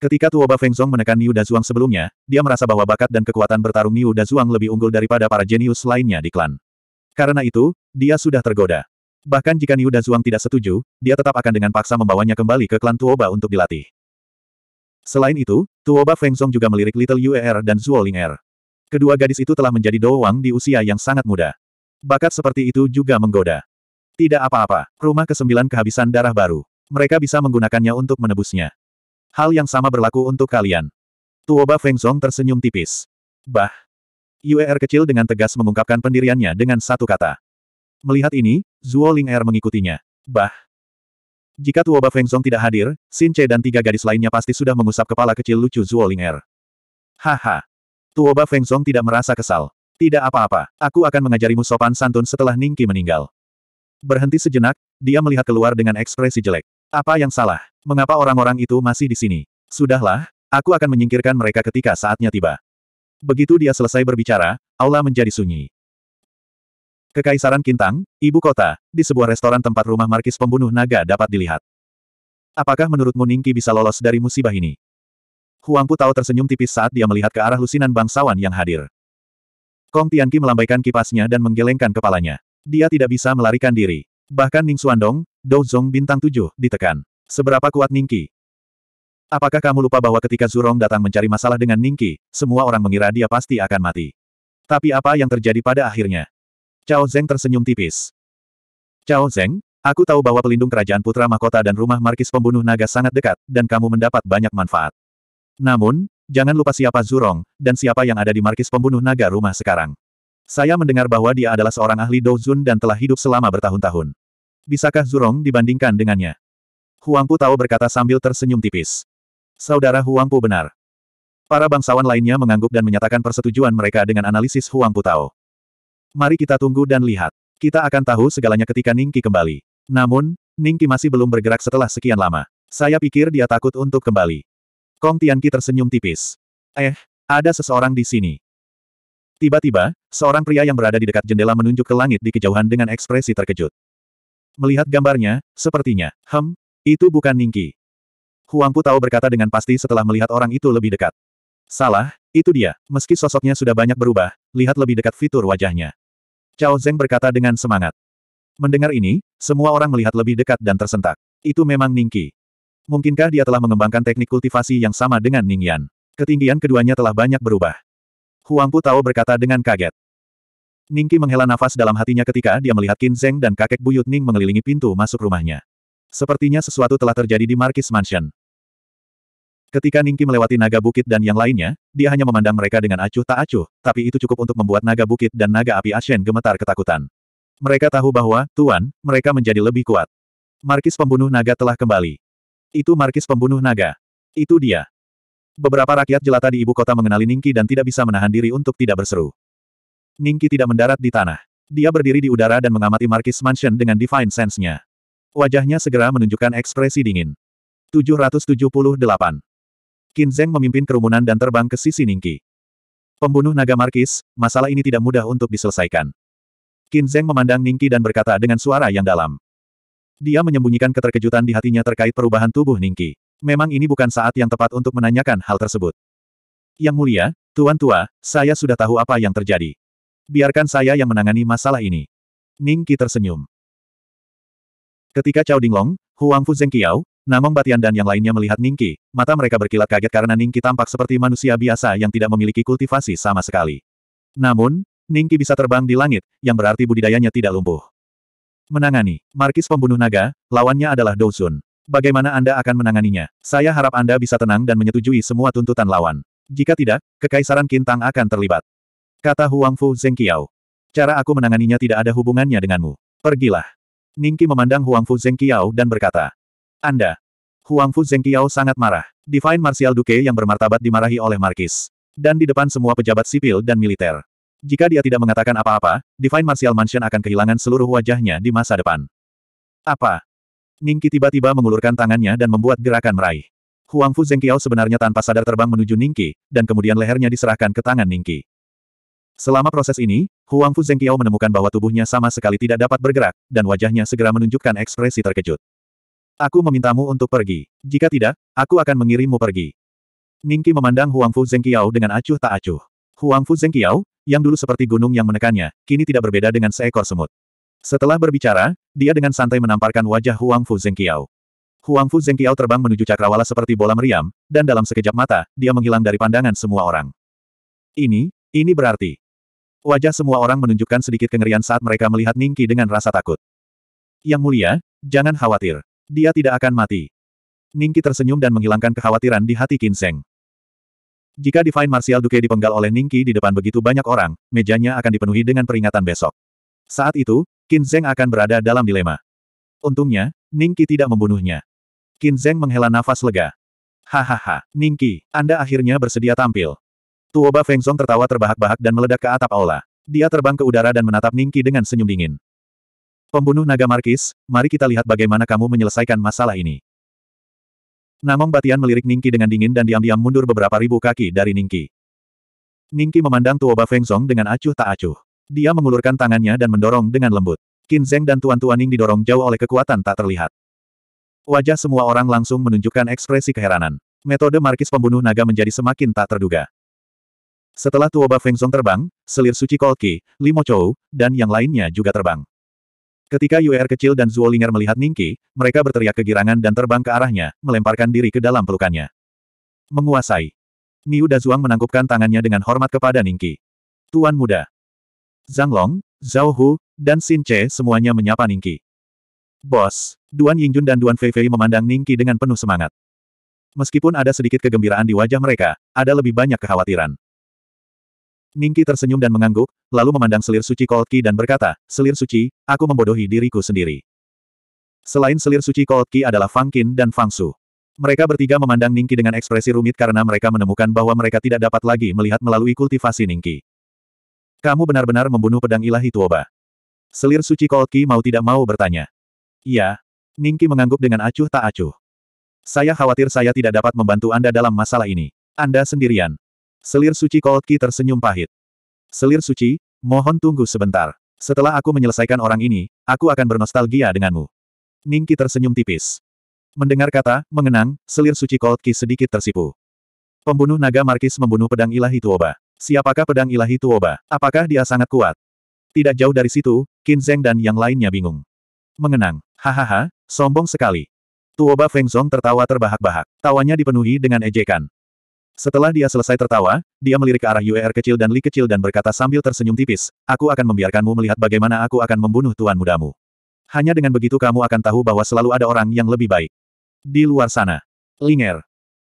Ketika Tuoba Zhong menekan Niu Dazuang sebelumnya, dia merasa bahwa bakat dan kekuatan bertarung Niu Dazuang lebih unggul daripada para jenius lainnya di klan. Karena itu, dia sudah tergoda. Bahkan jika Niu Dazuang tidak setuju, dia tetap akan dengan paksa membawanya kembali ke klan Tuoba untuk dilatih. Selain itu, Tuoba Zhong juga melirik Little Yuer er dan Ling Er. Kedua gadis itu telah menjadi doang di usia yang sangat muda. Bakat seperti itu juga menggoda. Tidak apa-apa, rumah kesembilan kehabisan darah baru. Mereka bisa menggunakannya untuk menebusnya. Hal yang sama berlaku untuk kalian. Tuoba Zhong tersenyum tipis. Bah. Yuer kecil dengan tegas mengungkapkan pendiriannya dengan satu kata. Melihat ini, Zhuo Ling Er mengikutinya. Bah. Jika Tuoba Zhong tidak hadir, Xin Che dan tiga gadis lainnya pasti sudah mengusap kepala kecil lucu Zhuo Ling Er. Haha. Tuoba Zhong tidak merasa kesal. Tidak apa-apa, aku akan mengajarimu sopan santun setelah Ningki meninggal. Berhenti sejenak, dia melihat keluar dengan ekspresi jelek. Apa yang salah? Mengapa orang-orang itu masih di sini? Sudahlah, aku akan menyingkirkan mereka ketika saatnya tiba. Begitu dia selesai berbicara, aula menjadi sunyi. Kekaisaran Kintang, ibu kota, di sebuah restoran tempat rumah markis pembunuh naga dapat dilihat. Apakah menurutmu Ningki bisa lolos dari musibah ini? Huangpu tahu tersenyum tipis saat dia melihat ke arah lusinan bangsawan yang hadir. Kong Tianqi melambaikan kipasnya dan menggelengkan kepalanya. Dia tidak bisa melarikan diri. Bahkan Ning Suandong, Dou Zong bintang tujuh ditekan. Seberapa kuat Ning Qi? Apakah kamu lupa bahwa ketika Zurong datang mencari masalah dengan Ning Qi, semua orang mengira dia pasti akan mati. Tapi apa yang terjadi pada akhirnya? Cao Zeng tersenyum tipis. Cao Zeng, aku tahu bahwa pelindung kerajaan putra mahkota dan rumah markis pembunuh naga sangat dekat, dan kamu mendapat banyak manfaat. Namun, jangan lupa siapa Zurong, dan siapa yang ada di markis pembunuh naga rumah sekarang. Saya mendengar bahwa dia adalah seorang ahli Dozun dan telah hidup selama bertahun-tahun. Bisakah Zurong dibandingkan dengannya? Huangpu tahu berkata sambil tersenyum tipis. Saudara Huangpu benar. Para bangsawan lainnya mengangguk dan menyatakan persetujuan mereka dengan analisis Huangpu Tao. Mari kita tunggu dan lihat. Kita akan tahu segalanya ketika Ningki kembali. Namun, Ningki masih belum bergerak setelah sekian lama. Saya pikir dia takut untuk kembali. Kong Tianqi tersenyum tipis. Eh, ada seseorang di sini. Tiba-tiba, seorang pria yang berada di dekat jendela menunjuk ke langit di kejauhan dengan ekspresi terkejut. Melihat gambarnya, sepertinya, hem, itu bukan Ningki. Huangpu tahu berkata dengan pasti setelah melihat orang itu lebih dekat. Salah, itu dia, meski sosoknya sudah banyak berubah, lihat lebih dekat fitur wajahnya. Cao Zeng berkata dengan semangat. Mendengar ini, semua orang melihat lebih dekat dan tersentak. Itu memang Ningki. Mungkinkah dia telah mengembangkan teknik kultivasi yang sama dengan Ningyan? Ketinggian keduanya telah banyak berubah. Huangpu Tao berkata dengan kaget. Ningki menghela nafas dalam hatinya ketika dia melihat Qin Zheng dan kakek buyut Ning mengelilingi pintu masuk rumahnya. Sepertinya sesuatu telah terjadi di Markis Mansion. Ketika Ningki melewati naga bukit dan yang lainnya, dia hanya memandang mereka dengan acuh tak acuh, tapi itu cukup untuk membuat naga bukit dan naga api Ashen gemetar ketakutan. Mereka tahu bahwa, Tuan, mereka menjadi lebih kuat. Markis pembunuh naga telah kembali. Itu Markis pembunuh naga. Itu dia. Beberapa rakyat jelata di ibu kota mengenali Ningki dan tidak bisa menahan diri untuk tidak berseru. Ningki tidak mendarat di tanah. Dia berdiri di udara dan mengamati Markis Mansion dengan Divine Sense-nya. Wajahnya segera menunjukkan ekspresi dingin. 778. Qin Zheng memimpin kerumunan dan terbang ke sisi Ningki. Pembunuh naga Markis, masalah ini tidak mudah untuk diselesaikan. Qin Zheng memandang Ningki dan berkata dengan suara yang dalam. Dia menyembunyikan keterkejutan di hatinya terkait perubahan tubuh Ningki memang ini bukan saat yang tepat untuk menanyakan hal tersebut. Yang mulia, Tuan Tua, saya sudah tahu apa yang terjadi. Biarkan saya yang menangani masalah ini. Ning Qi tersenyum. Ketika Cao Dinglong, Huang Fu Zengqiao, Namong Batian dan yang lainnya melihat Ning Qi, mata mereka berkilat kaget karena Ning Qi tampak seperti manusia biasa yang tidak memiliki kultivasi sama sekali. Namun, Ning Qi bisa terbang di langit, yang berarti budidayanya tidak lumpuh. Menangani Markis Pembunuh Naga, lawannya adalah Dou Douzun. Bagaimana Anda akan menanganinya? Saya harap Anda bisa tenang dan menyetujui semua tuntutan lawan. Jika tidak, Kekaisaran Kintang akan terlibat. Kata Huang Fu Zengqiao. Cara aku menanganinya tidak ada hubungannya denganmu. Pergilah. Ningki memandang Huang Fu Zengqiao dan berkata. Anda. Huang Fu Zengqiao sangat marah. Divine Martial Duke yang bermartabat dimarahi oleh Markis. Dan di depan semua pejabat sipil dan militer. Jika dia tidak mengatakan apa-apa, Divine Martial Mansion akan kehilangan seluruh wajahnya di masa depan. Apa? Ningki tiba-tiba mengulurkan tangannya dan membuat gerakan meraih. Huang Fu Zengqiao sebenarnya tanpa sadar terbang menuju Ningki, dan kemudian lehernya diserahkan ke tangan Ningki. Selama proses ini, Huang Fu Zengqiao menemukan bahwa tubuhnya sama sekali tidak dapat bergerak, dan wajahnya segera menunjukkan ekspresi terkejut. Aku memintamu untuk pergi. Jika tidak, aku akan mengirimmu pergi. Ningki memandang Huang Fu Zengqiao dengan acuh tak acuh. Huang Fu Zengqiao, yang dulu seperti gunung yang menekannya, kini tidak berbeda dengan seekor semut. Setelah berbicara, dia dengan santai menamparkan wajah Huang Fu Zengqiao. Huang Fu Zengqiao terbang menuju cakrawala seperti bola meriam, dan dalam sekejap mata, dia menghilang dari pandangan semua orang. Ini, ini berarti. Wajah semua orang menunjukkan sedikit kengerian saat mereka melihat Ningki dengan rasa takut. Yang mulia, jangan khawatir. Dia tidak akan mati. Ningki tersenyum dan menghilangkan kekhawatiran di hati Kinseng. Jika Divine Martial Duke dipenggal oleh Ningki di depan begitu banyak orang, mejanya akan dipenuhi dengan peringatan besok. Saat itu, Qin Zheng akan berada dalam dilema. Untungnya, Ning Qi tidak membunuhnya. Qin Zheng menghela nafas lega. Hahaha, Ning Qi, Anda akhirnya bersedia tampil. Tuoba Zhong tertawa terbahak-bahak dan meledak ke atap aula. Dia terbang ke udara dan menatap Ning Qi dengan senyum dingin. Pembunuh naga Markis, mari kita lihat bagaimana kamu menyelesaikan masalah ini. Namong Batian melirik Ningki dengan dingin dan diam-diam mundur beberapa ribu kaki dari Ningki. Ningki memandang Tuoba Fengsong dengan acuh tak acuh. Dia mengulurkan tangannya dan mendorong dengan lembut. Qin Zheng dan Tuan Tuaning didorong jauh oleh kekuatan tak terlihat. Wajah semua orang langsung menunjukkan ekspresi keheranan. Metode markis pembunuh naga menjadi semakin tak terduga. Setelah Tuoba Zhong terbang, selir suci Kolki, Limo Chou, dan yang lainnya juga terbang. Ketika Yu'er kecil dan Zuo Ling'er melihat Ningki, mereka berteriak kegirangan dan terbang ke arahnya, melemparkan diri ke dalam pelukannya. Menguasai. Niu Dazuang menangkupkan tangannya dengan hormat kepada Ningki. Tuan muda. Zhang Long, Zhao Hu, dan Xin Che semuanya menyapa Ningki. Bos, Duan Yingjun dan Duan Feifei memandang Ningki dengan penuh semangat. Meskipun ada sedikit kegembiraan di wajah mereka, ada lebih banyak kekhawatiran. Ningki tersenyum dan mengangguk, lalu memandang selir suci Cold Ki dan berkata, Selir suci, aku membodohi diriku sendiri. Selain selir suci Cold Ki adalah Fang Qin dan Fang Su. Mereka bertiga memandang Ningki dengan ekspresi rumit karena mereka menemukan bahwa mereka tidak dapat lagi melihat melalui kultivasi Ningki. Kamu benar-benar membunuh pedang ilahi Tuoba. Selir suci Kolki mau tidak mau bertanya. Iya. Ningki mengangguk dengan acuh tak acuh. Saya khawatir saya tidak dapat membantu Anda dalam masalah ini. Anda sendirian. Selir suci Kolki tersenyum pahit. Selir suci, mohon tunggu sebentar. Setelah aku menyelesaikan orang ini, aku akan bernostalgia denganmu. Ningki tersenyum tipis. Mendengar kata, mengenang, selir suci Kolki sedikit tersipu. Pembunuh naga Markis membunuh pedang ilahi Tuoba. Siapakah pedang ilahi Tuoba? Apakah dia sangat kuat? Tidak jauh dari situ, Qin Zeng dan yang lainnya bingung. Mengenang. Hahaha, sombong sekali. Tuoba Feng Zong tertawa terbahak-bahak. Tawanya dipenuhi dengan ejekan. Setelah dia selesai tertawa, dia melirik ke arah UER kecil dan Li kecil dan berkata sambil tersenyum tipis, Aku akan membiarkanmu melihat bagaimana aku akan membunuh tuan mudamu. Hanya dengan begitu kamu akan tahu bahwa selalu ada orang yang lebih baik. Di luar sana. Linger.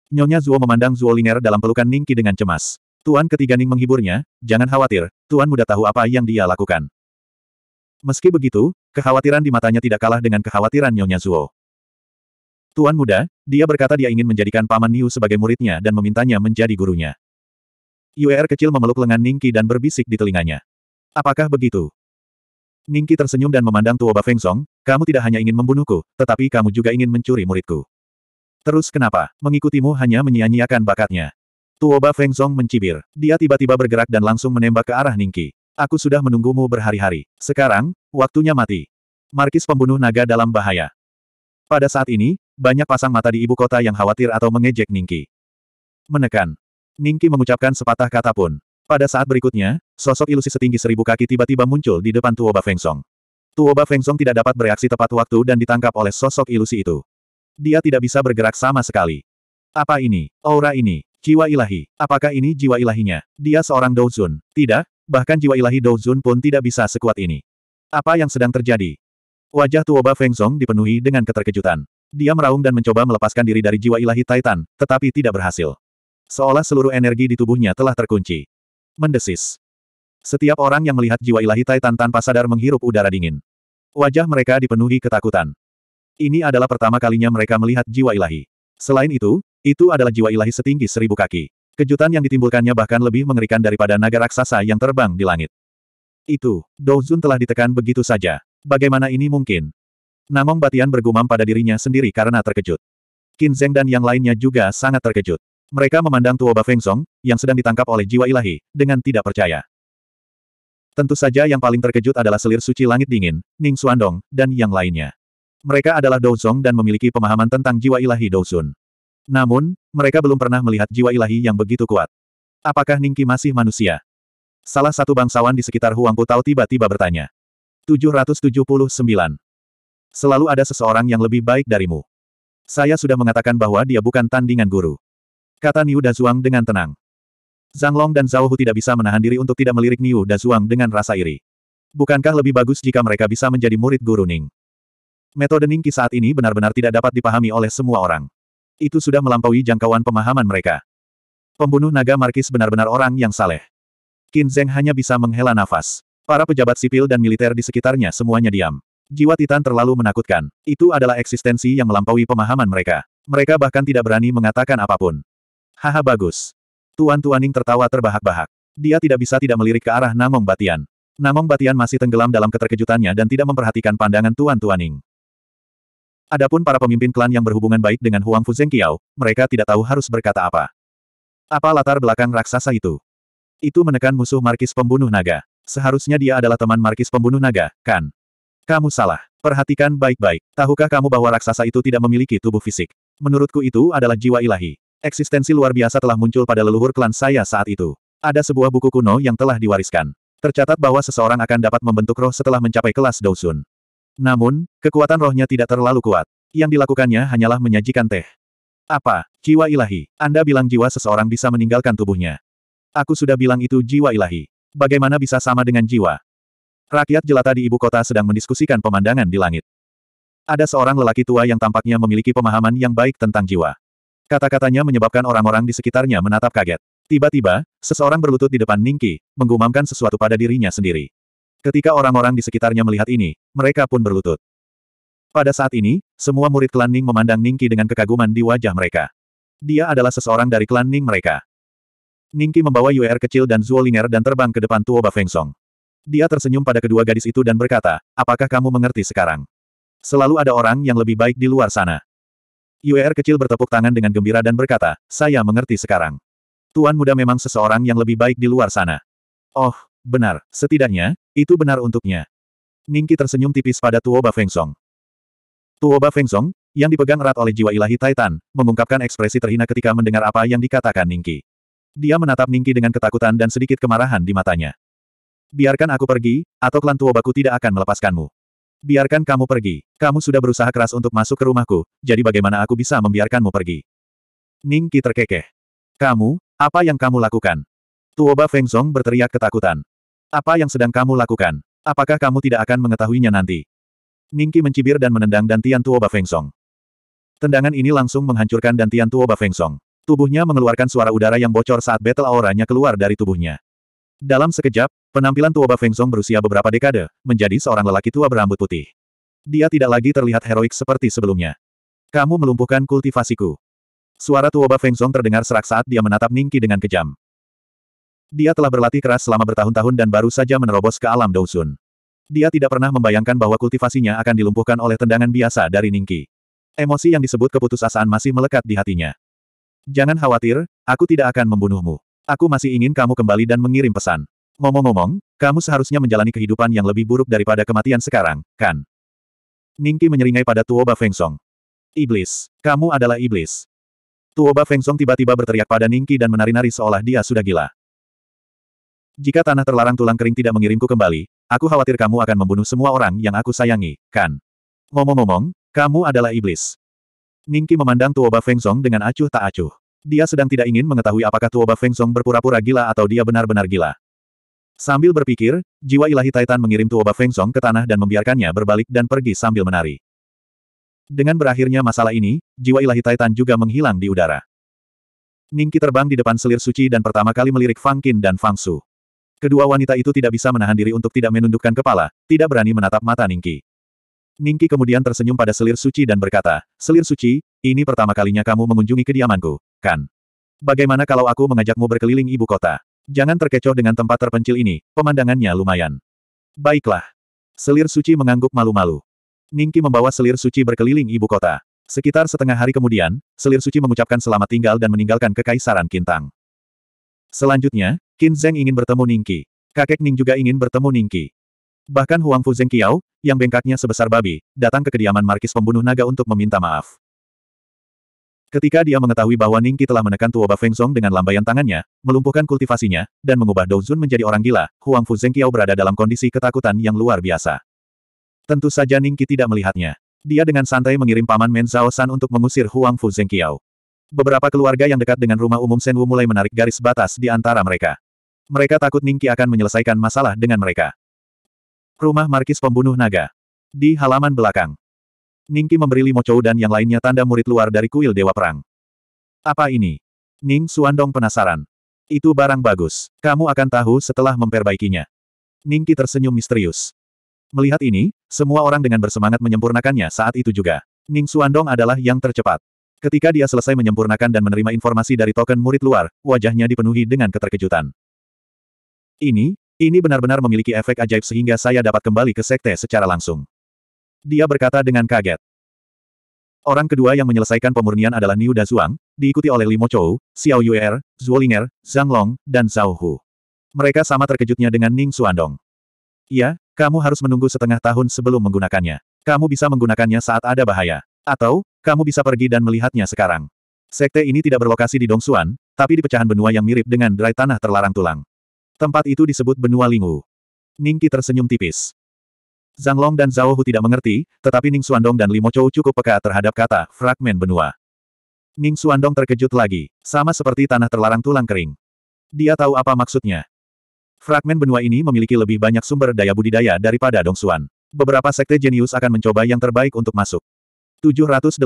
Nyonya Zuo memandang Zuo Linger dalam pelukan Ningki dengan cemas. Tuan Ketiga Ning menghiburnya, jangan khawatir, Tuan muda tahu apa yang dia lakukan. Meski begitu, kekhawatiran di matanya tidak kalah dengan kekhawatiran Nyonya Zuo. Tuan muda, dia berkata dia ingin menjadikan Paman Niu sebagai muridnya dan memintanya menjadi gurunya. Yuer er kecil memeluk lengan Ningki dan berbisik di telinganya. Apakah begitu? Ningki tersenyum dan memandang Tuoba Song, kamu tidak hanya ingin membunuhku, tetapi kamu juga ingin mencuri muridku. Terus kenapa, mengikutimu hanya menyia-nyiakan bakatnya. Tuoba Feng Zong mencibir. Dia tiba-tiba bergerak dan langsung menembak ke arah Ningki. Aku sudah menunggumu berhari-hari. Sekarang, waktunya mati. Markis pembunuh naga dalam bahaya. Pada saat ini, banyak pasang mata di ibu kota yang khawatir atau mengejek Ningki. Menekan. Ningki mengucapkan sepatah kata pun. Pada saat berikutnya, sosok ilusi setinggi seribu kaki tiba-tiba muncul di depan Tuoba Feng Song. Tuoba Feng Song tidak dapat bereaksi tepat waktu dan ditangkap oleh sosok ilusi itu. Dia tidak bisa bergerak sama sekali. Apa ini? Aura ini. Jiwa ilahi. Apakah ini jiwa ilahinya? Dia seorang Douzun. Tidak, bahkan jiwa ilahi Douzun pun tidak bisa sekuat ini. Apa yang sedang terjadi? Wajah Tuoba Zhong dipenuhi dengan keterkejutan. Dia meraung dan mencoba melepaskan diri dari jiwa ilahi Titan, tetapi tidak berhasil. Seolah seluruh energi di tubuhnya telah terkunci. Mendesis. Setiap orang yang melihat jiwa ilahi Titan tanpa sadar menghirup udara dingin. Wajah mereka dipenuhi ketakutan. Ini adalah pertama kalinya mereka melihat jiwa ilahi. Selain itu, itu adalah jiwa ilahi setinggi seribu kaki. Kejutan yang ditimbulkannya bahkan lebih mengerikan daripada naga raksasa yang terbang di langit. Itu, Douzun telah ditekan begitu saja. Bagaimana ini mungkin? Namong Batian bergumam pada dirinya sendiri karena terkejut. Qin Zeng dan yang lainnya juga sangat terkejut. Mereka memandang Tuoba Song, yang sedang ditangkap oleh jiwa ilahi, dengan tidak percaya. Tentu saja yang paling terkejut adalah selir suci langit dingin, Ning Suandong, dan yang lainnya. Mereka adalah Douzong dan memiliki pemahaman tentang jiwa ilahi Douzun. Namun, mereka belum pernah melihat jiwa ilahi yang begitu kuat. Apakah Ningki masih manusia? Salah satu bangsawan di sekitar Huang Putau tiba-tiba bertanya. 779. Selalu ada seseorang yang lebih baik darimu. Saya sudah mengatakan bahwa dia bukan tandingan guru. Kata Niu Dazuang dengan tenang. Zhang Long dan Zhao Hu tidak bisa menahan diri untuk tidak melirik Niu Dazuang dengan rasa iri. Bukankah lebih bagus jika mereka bisa menjadi murid guru Ning? Metode Ningki saat ini benar-benar tidak dapat dipahami oleh semua orang. Itu sudah melampaui jangkauan pemahaman mereka. Pembunuh naga Markis benar-benar orang yang saleh. Qin Zeng hanya bisa menghela nafas. Para pejabat sipil dan militer di sekitarnya semuanya diam. Jiwa Titan terlalu menakutkan. Itu adalah eksistensi yang melampaui pemahaman mereka. Mereka bahkan tidak berani mengatakan apapun. Haha bagus. Tuan Tuaning tertawa terbahak-bahak. Dia tidak bisa tidak melirik ke arah Namong Batian. Namong Batian masih tenggelam dalam keterkejutannya dan tidak memperhatikan pandangan Tuan Tuaning. Adapun para pemimpin klan yang berhubungan baik dengan Huang Fuzeng Qiao, mereka tidak tahu harus berkata apa. Apa latar belakang raksasa itu? Itu menekan musuh Markis Pembunuh Naga. Seharusnya dia adalah teman Markis Pembunuh Naga, kan? Kamu salah. Perhatikan baik-baik. Tahukah kamu bahwa raksasa itu tidak memiliki tubuh fisik? Menurutku itu adalah jiwa ilahi. Eksistensi luar biasa telah muncul pada leluhur klan saya saat itu. Ada sebuah buku kuno yang telah diwariskan. Tercatat bahwa seseorang akan dapat membentuk roh setelah mencapai kelas Dousun. Namun, kekuatan rohnya tidak terlalu kuat. Yang dilakukannya hanyalah menyajikan teh. Apa? Jiwa ilahi. Anda bilang jiwa seseorang bisa meninggalkan tubuhnya. Aku sudah bilang itu jiwa ilahi. Bagaimana bisa sama dengan jiwa? Rakyat jelata di ibu kota sedang mendiskusikan pemandangan di langit. Ada seorang lelaki tua yang tampaknya memiliki pemahaman yang baik tentang jiwa. Kata-katanya menyebabkan orang-orang di sekitarnya menatap kaget. Tiba-tiba, seseorang berlutut di depan Ningki, menggumamkan sesuatu pada dirinya sendiri. Ketika orang-orang di sekitarnya melihat ini, mereka pun berlutut. Pada saat ini, semua murid klan Ning memandang Ningki dengan kekaguman di wajah mereka. Dia adalah seseorang dari klan Ning mereka. Ningki membawa UR kecil dan Zuolinger dan terbang ke depan Tuoba Fengsong. Dia tersenyum pada kedua gadis itu dan berkata, apakah kamu mengerti sekarang? Selalu ada orang yang lebih baik di luar sana. UR kecil bertepuk tangan dengan gembira dan berkata, saya mengerti sekarang. Tuan muda memang seseorang yang lebih baik di luar sana. Oh, Benar, setidaknya, itu benar untuknya. Ningki tersenyum tipis pada Tuoba Fengsong. Tuoba Fengsong, yang dipegang erat oleh jiwa ilahi Titan, mengungkapkan ekspresi terhina ketika mendengar apa yang dikatakan Ningki. Dia menatap Ningki dengan ketakutan dan sedikit kemarahan di matanya. Biarkan aku pergi, atau klan Tuobaku tidak akan melepaskanmu. Biarkan kamu pergi. Kamu sudah berusaha keras untuk masuk ke rumahku, jadi bagaimana aku bisa membiarkanmu pergi? Ningki terkekeh. Kamu, apa yang kamu lakukan? Tuoba Fengsong berteriak ketakutan. Apa yang sedang kamu lakukan? Apakah kamu tidak akan mengetahuinya nanti? Ningki mencibir dan menendang Dantian Tuoba Fengsong. Tendangan ini langsung menghancurkan Dantian Tuoba Fengsong. Tubuhnya mengeluarkan suara udara yang bocor saat battle auranya keluar dari tubuhnya. Dalam sekejap, penampilan Tuoba Fengsong berusia beberapa dekade, menjadi seorang lelaki tua berambut putih. Dia tidak lagi terlihat heroik seperti sebelumnya. Kamu melumpuhkan kultivasiku. Suara Tuoba Fengsong terdengar serak saat dia menatap Ningki dengan kejam. Dia telah berlatih keras selama bertahun-tahun dan baru saja menerobos ke alam Dousun. Dia tidak pernah membayangkan bahwa kultivasinya akan dilumpuhkan oleh tendangan biasa dari Ningki. Emosi yang disebut keputusasaan masih melekat di hatinya. Jangan khawatir, aku tidak akan membunuhmu. Aku masih ingin kamu kembali dan mengirim pesan. Ngomong-ngomong, kamu seharusnya menjalani kehidupan yang lebih buruk daripada kematian sekarang, kan? Ningki menyeringai pada Tuoba Fengsong. Iblis. Kamu adalah iblis. Tuoba Fengsong tiba-tiba berteriak pada Ningki dan menari-nari seolah dia sudah gila. Jika tanah terlarang tulang kering tidak mengirimku kembali, aku khawatir kamu akan membunuh semua orang yang aku sayangi, kan? Ngomong-ngomong, kamu adalah iblis. Ningki memandang Tuoba Fengzong dengan acuh tak acuh. Dia sedang tidak ingin mengetahui apakah Tuoba Fengzong berpura-pura gila atau dia benar-benar gila. Sambil berpikir, jiwa ilahi Titan mengirim Tuoba Fengzong ke tanah dan membiarkannya berbalik dan pergi sambil menari. Dengan berakhirnya masalah ini, jiwa ilahi Titan juga menghilang di udara. Ningki terbang di depan selir suci dan pertama kali melirik Fang Qin dan Fang Su. Kedua wanita itu tidak bisa menahan diri untuk tidak menundukkan kepala, tidak berani menatap mata Ningki. Ningki kemudian tersenyum pada selir suci dan berkata, Selir suci, ini pertama kalinya kamu mengunjungi kediamanku, kan? Bagaimana kalau aku mengajakmu berkeliling ibu kota? Jangan terkecoh dengan tempat terpencil ini, pemandangannya lumayan. Baiklah. Selir suci mengangguk malu-malu. Ningki membawa selir suci berkeliling ibu kota. Sekitar setengah hari kemudian, selir suci mengucapkan selamat tinggal dan meninggalkan kekaisaran Kintang. Selanjutnya, Qin Zheng ingin bertemu Ningqi. Kakek Ning juga ingin bertemu Ningqi. Bahkan Huang Fu Zheng Qiao, yang bengkaknya sebesar babi, datang ke kediaman Markis pembunuh naga untuk meminta maaf. Ketika dia mengetahui bahwa Ningqi telah menekan Tuoba Zhong dengan lambaian tangannya, melumpuhkan kultivasinya, dan mengubah Dou Zun menjadi orang gila, Huang Fu Zheng Qiao berada dalam kondisi ketakutan yang luar biasa. Tentu saja Ningqi tidak melihatnya. Dia dengan santai mengirim paman Men Zhao San untuk mengusir Huang Fu Zheng Qiao beberapa keluarga yang dekat dengan rumah umum Senwu mulai menarik garis batas di antara mereka. Mereka takut Ningki akan menyelesaikan masalah dengan mereka. Rumah Markis Pembunuh Naga. Di halaman belakang. Ningki memberi Limo Chou dan yang lainnya tanda murid luar dari kuil Dewa Perang. Apa ini? Ning Suandong penasaran. Itu barang bagus. Kamu akan tahu setelah memperbaikinya. Ningki tersenyum misterius. Melihat ini, semua orang dengan bersemangat menyempurnakannya saat itu juga. Ning Suandong adalah yang tercepat. Ketika dia selesai menyempurnakan dan menerima informasi dari token murid luar, wajahnya dipenuhi dengan keterkejutan. Ini, ini benar-benar memiliki efek ajaib sehingga saya dapat kembali ke sekte secara langsung. Dia berkata dengan kaget. Orang kedua yang menyelesaikan pemurnian adalah Niu Dazuang, diikuti oleh Limo Chou, Xiao Yuer, Zuolinger, Zhang Long, dan Zhao Hu. Mereka sama terkejutnya dengan Ning Suandong. Iya, kamu harus menunggu setengah tahun sebelum menggunakannya. Kamu bisa menggunakannya saat ada bahaya. Atau, kamu bisa pergi dan melihatnya sekarang. Sekte ini tidak berlokasi di Dongsuan, tapi di pecahan benua yang mirip dengan derai tanah terlarang tulang. Tempat itu disebut benua Lingu. Ningki tersenyum tipis. Zhang Long dan Zhao Hu tidak mengerti, tetapi Ning Suandong dan Limo Chou cukup peka terhadap kata fragmen benua. Ning Suandong terkejut lagi, sama seperti tanah terlarang tulang kering. Dia tahu apa maksudnya. Fragmen benua ini memiliki lebih banyak sumber daya budidaya daripada Dongsuan. Beberapa sekte jenius akan mencoba yang terbaik untuk masuk. 780.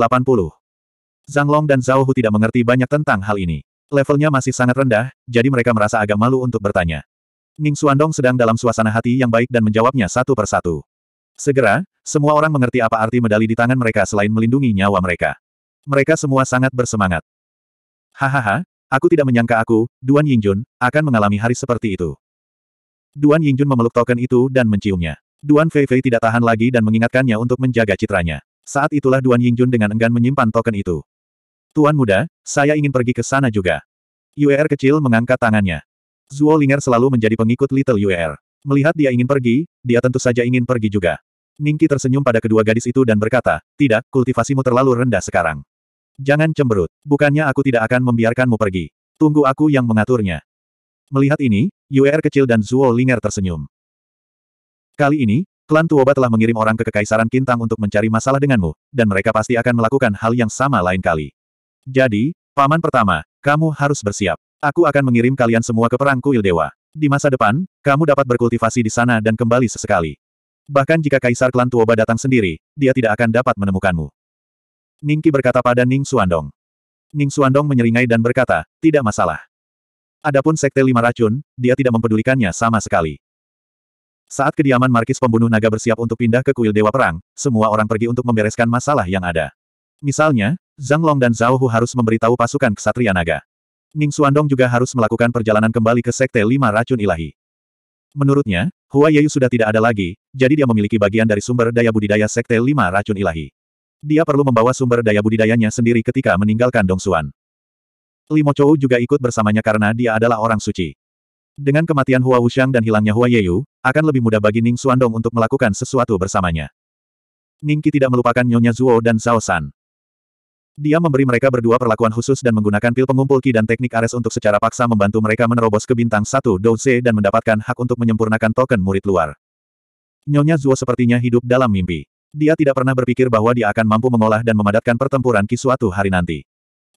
Zhang Long dan Zhao Hu tidak mengerti banyak tentang hal ini. Levelnya masih sangat rendah, jadi mereka merasa agak malu untuk bertanya. Ning Suandong sedang dalam suasana hati yang baik dan menjawabnya satu persatu. Segera, semua orang mengerti apa arti medali di tangan mereka selain melindungi nyawa mereka. Mereka semua sangat bersemangat. Hahaha, aku tidak menyangka aku, Duan Yingjun, akan mengalami hari seperti itu. Duan Yingjun memeluk token itu dan menciumnya. Duan Feifei tidak tahan lagi dan mengingatkannya untuk menjaga citranya. Saat itulah Duan Yingjun dengan enggan menyimpan token itu. Tuan muda, saya ingin pergi ke sana juga. UER kecil mengangkat tangannya. Zuo Linger selalu menjadi pengikut Little UER. Melihat dia ingin pergi, dia tentu saja ingin pergi juga. Ningki tersenyum pada kedua gadis itu dan berkata, tidak, kultivasimu terlalu rendah sekarang. Jangan cemberut, bukannya aku tidak akan membiarkanmu pergi. Tunggu aku yang mengaturnya. Melihat ini, UER kecil dan Zuo Linger tersenyum. Kali ini, Klan Tuoba telah mengirim orang ke Kekaisaran Kintang untuk mencari masalah denganmu, dan mereka pasti akan melakukan hal yang sama lain kali. Jadi, Paman pertama, kamu harus bersiap. Aku akan mengirim kalian semua ke Perang Kuil Dewa. Di masa depan, kamu dapat berkultivasi di sana dan kembali sesekali. Bahkan jika Kaisar Klan Tuoba datang sendiri, dia tidak akan dapat menemukanmu. Ningki berkata pada Ning Suandong. Ning Suandong menyeringai dan berkata, tidak masalah. Adapun Sekte Lima Racun, dia tidak mempedulikannya sama sekali. Saat kediaman Markis pembunuh naga bersiap untuk pindah ke kuil Dewa Perang, semua orang pergi untuk membereskan masalah yang ada. Misalnya, Zhang Long dan Zhao Hu harus memberitahu pasukan ksatria naga. Ning Suandong juga harus melakukan perjalanan kembali ke Sekte Lima Racun Ilahi. Menurutnya, Hua Yeyu sudah tidak ada lagi, jadi dia memiliki bagian dari sumber daya budidaya Sekte Lima Racun Ilahi. Dia perlu membawa sumber daya budidayanya sendiri ketika meninggalkan Dong Li Limo Chou juga ikut bersamanya karena dia adalah orang suci. Dengan kematian Hua Wushang dan hilangnya Hua Yeyu, akan lebih mudah bagi Ning Xuandong untuk melakukan sesuatu bersamanya. Ningki tidak melupakan Nyonya Zuo dan Zhao San. Dia memberi mereka berdua perlakuan khusus dan menggunakan pil pengumpul Qi dan teknik Ares untuk secara paksa membantu mereka menerobos ke bintang satu Douze dan mendapatkan hak untuk menyempurnakan token murid luar. Nyonya Zuo sepertinya hidup dalam mimpi. Dia tidak pernah berpikir bahwa dia akan mampu mengolah dan memadatkan pertempuran Qi suatu hari nanti.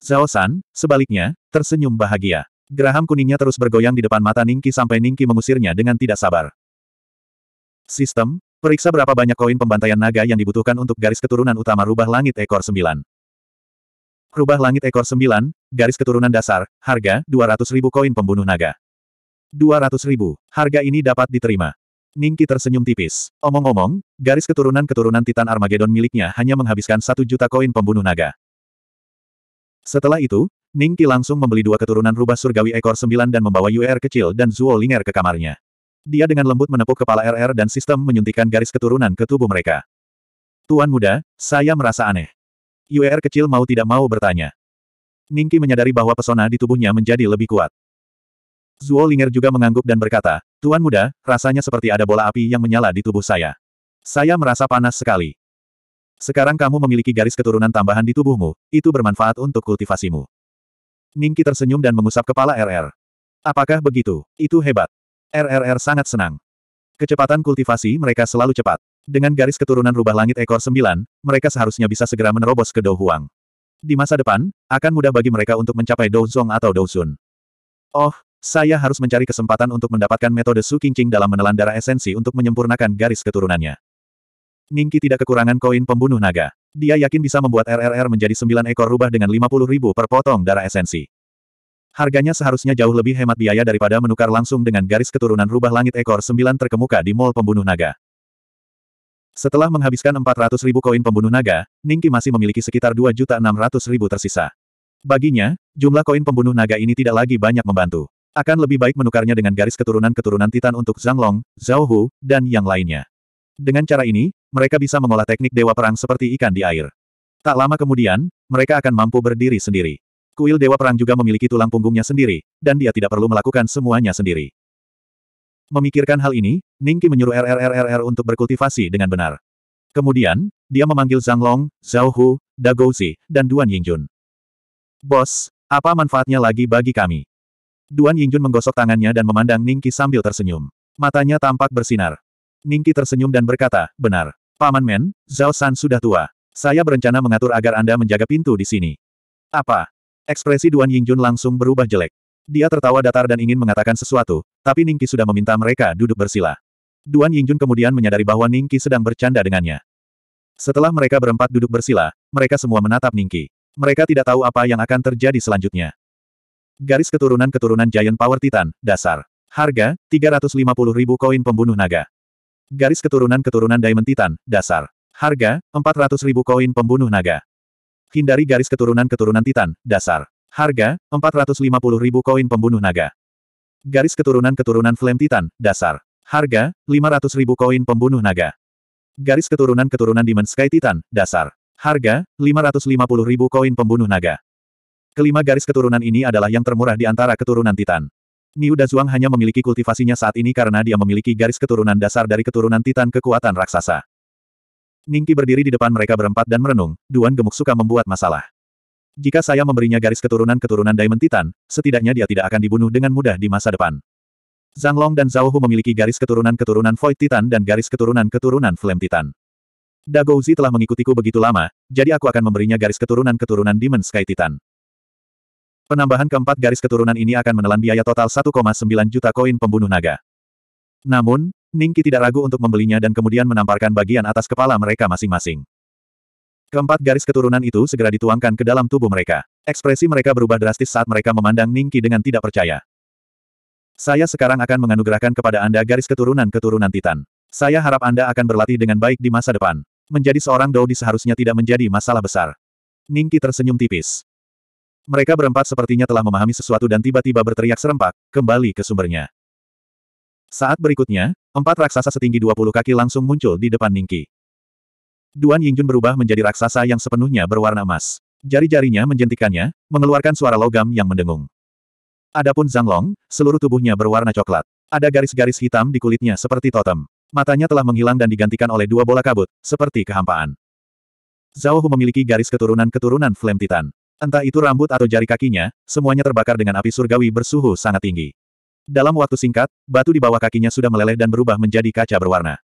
Zhao San, sebaliknya, tersenyum bahagia. Geraham kuningnya terus bergoyang di depan mata Ningki sampai Ningki mengusirnya dengan tidak sabar. Sistem, periksa berapa banyak koin pembantaian naga yang dibutuhkan untuk garis keturunan utama rubah langit ekor sembilan. Rubah langit ekor 9, garis keturunan dasar, harga 200.000 koin pembunuh naga. 200.000, harga ini dapat diterima. Ningki tersenyum tipis. Omong-omong, garis keturunan-keturunan Titan Armageddon miliknya hanya menghabiskan satu juta koin pembunuh naga. Setelah itu, Ning Qi langsung membeli dua keturunan rubah surgawi ekor sembilan dan membawa UR kecil dan Zuo Linger ke kamarnya. Dia dengan lembut menepuk kepala RR dan sistem menyuntikkan garis keturunan ke tubuh mereka. Tuan muda, saya merasa aneh. UR kecil mau tidak mau bertanya. Ningki menyadari bahwa pesona di tubuhnya menjadi lebih kuat. Zuo Linger juga mengangguk dan berkata, Tuan muda, rasanya seperti ada bola api yang menyala di tubuh saya. Saya merasa panas sekali. Sekarang kamu memiliki garis keturunan tambahan di tubuhmu, itu bermanfaat untuk kultivasimu. Ningki tersenyum dan mengusap kepala RR. Apakah begitu? Itu hebat. RRR sangat senang. Kecepatan kultivasi mereka selalu cepat. Dengan garis keturunan rubah langit ekor sembilan, mereka seharusnya bisa segera menerobos ke Dou Di masa depan, akan mudah bagi mereka untuk mencapai Dou atau Dou Oh, saya harus mencari kesempatan untuk mendapatkan metode Su Qingqing dalam menelan darah esensi untuk menyempurnakan garis keturunannya. Ningki tidak kekurangan koin pembunuh naga. Dia yakin bisa membuat RRR menjadi sembilan ekor rubah dengan 50 ribu per potong darah esensi. Harganya seharusnya jauh lebih hemat biaya daripada menukar langsung dengan garis keturunan rubah langit ekor sembilan terkemuka di Mall Pembunuh Naga. Setelah menghabiskan 400 ribu koin pembunuh naga, Ningki masih memiliki sekitar dua juta enam ratus ribu tersisa. Baginya, jumlah koin pembunuh naga ini tidak lagi banyak membantu. Akan lebih baik menukarnya dengan garis keturunan-keturunan Titan untuk Zhang Long, Zhao Hu, dan yang lainnya. Dengan cara ini, mereka bisa mengolah teknik dewa perang seperti ikan di air. Tak lama kemudian, mereka akan mampu berdiri sendiri. Kuil Dewa Perang juga memiliki tulang punggungnya sendiri, dan dia tidak perlu melakukan semuanya sendiri. Memikirkan hal ini, Ningki menyuruh RRRRR untuk berkultivasi dengan benar. Kemudian, dia memanggil Zhang Long, Zhao Hu, Dagouzi, dan Duan Yingjun. Bos, apa manfaatnya lagi bagi kami? Duan Yingjun menggosok tangannya dan memandang Ningki sambil tersenyum. Matanya tampak bersinar. Ningki tersenyum dan berkata, benar. Paman Men, Zhao San sudah tua. Saya berencana mengatur agar Anda menjaga pintu di sini. Apa? Ekspresi Duan Yingjun langsung berubah jelek. Dia tertawa datar dan ingin mengatakan sesuatu, tapi Ningki sudah meminta mereka duduk bersila. Duan Yingjun kemudian menyadari bahwa Ningki sedang bercanda dengannya. Setelah mereka berempat duduk bersila, mereka semua menatap Ningki. Mereka tidak tahu apa yang akan terjadi selanjutnya. Garis keturunan-keturunan Giant Power Titan, dasar. Harga, 350 ribu koin pembunuh naga. Garis keturunan-keturunan Diamond Titan, dasar. Harga, 400 ribu koin pembunuh naga. Hindari garis keturunan-keturunan Titan, dasar. Harga, 450 ribu koin pembunuh naga. Garis keturunan-keturunan Flame Titan, dasar. Harga, 500 ribu koin pembunuh naga. Garis keturunan-keturunan Demon Sky Titan, dasar. Harga, 550 ribu koin pembunuh naga. Kelima garis keturunan ini adalah yang termurah di antara keturunan Titan. Niu Dazuang hanya memiliki kultivasinya saat ini karena dia memiliki garis keturunan dasar dari keturunan Titan kekuatan raksasa. Ningki berdiri di depan mereka berempat dan merenung, Duan Gemuk suka membuat masalah. Jika saya memberinya garis keturunan-keturunan Diamond Titan, setidaknya dia tidak akan dibunuh dengan mudah di masa depan. Zhang Long dan Zhao Hu memiliki garis keturunan-keturunan Void Titan dan garis keturunan-keturunan Flame Titan. Dagouzi telah mengikutiku begitu lama, jadi aku akan memberinya garis keturunan-keturunan Demon Sky Titan. Penambahan keempat garis keturunan ini akan menelan biaya total 1,9 juta koin pembunuh naga. Namun, Ningki tidak ragu untuk membelinya dan kemudian menamparkan bagian atas kepala mereka masing-masing. Keempat garis keturunan itu segera dituangkan ke dalam tubuh mereka. Ekspresi mereka berubah drastis saat mereka memandang Ningki dengan tidak percaya. Saya sekarang akan menganugerahkan kepada Anda garis keturunan-keturunan Titan. Saya harap Anda akan berlatih dengan baik di masa depan. Menjadi seorang Di seharusnya tidak menjadi masalah besar. Ningki tersenyum tipis. Mereka berempat sepertinya telah memahami sesuatu dan tiba-tiba berteriak serempak, kembali ke sumbernya. Saat berikutnya, empat raksasa setinggi 20 kaki langsung muncul di depan Ningki. Duan Yingjun berubah menjadi raksasa yang sepenuhnya berwarna emas. Jari-jarinya menjentikannya, mengeluarkan suara logam yang mendengung. Adapun Zhang Long, seluruh tubuhnya berwarna coklat. Ada garis-garis hitam di kulitnya seperti totem. Matanya telah menghilang dan digantikan oleh dua bola kabut, seperti kehampaan. Zhao Hu memiliki garis keturunan-keturunan Flame Titan. Entah itu rambut atau jari kakinya, semuanya terbakar dengan api surgawi bersuhu sangat tinggi. Dalam waktu singkat, batu di bawah kakinya sudah meleleh dan berubah menjadi kaca berwarna.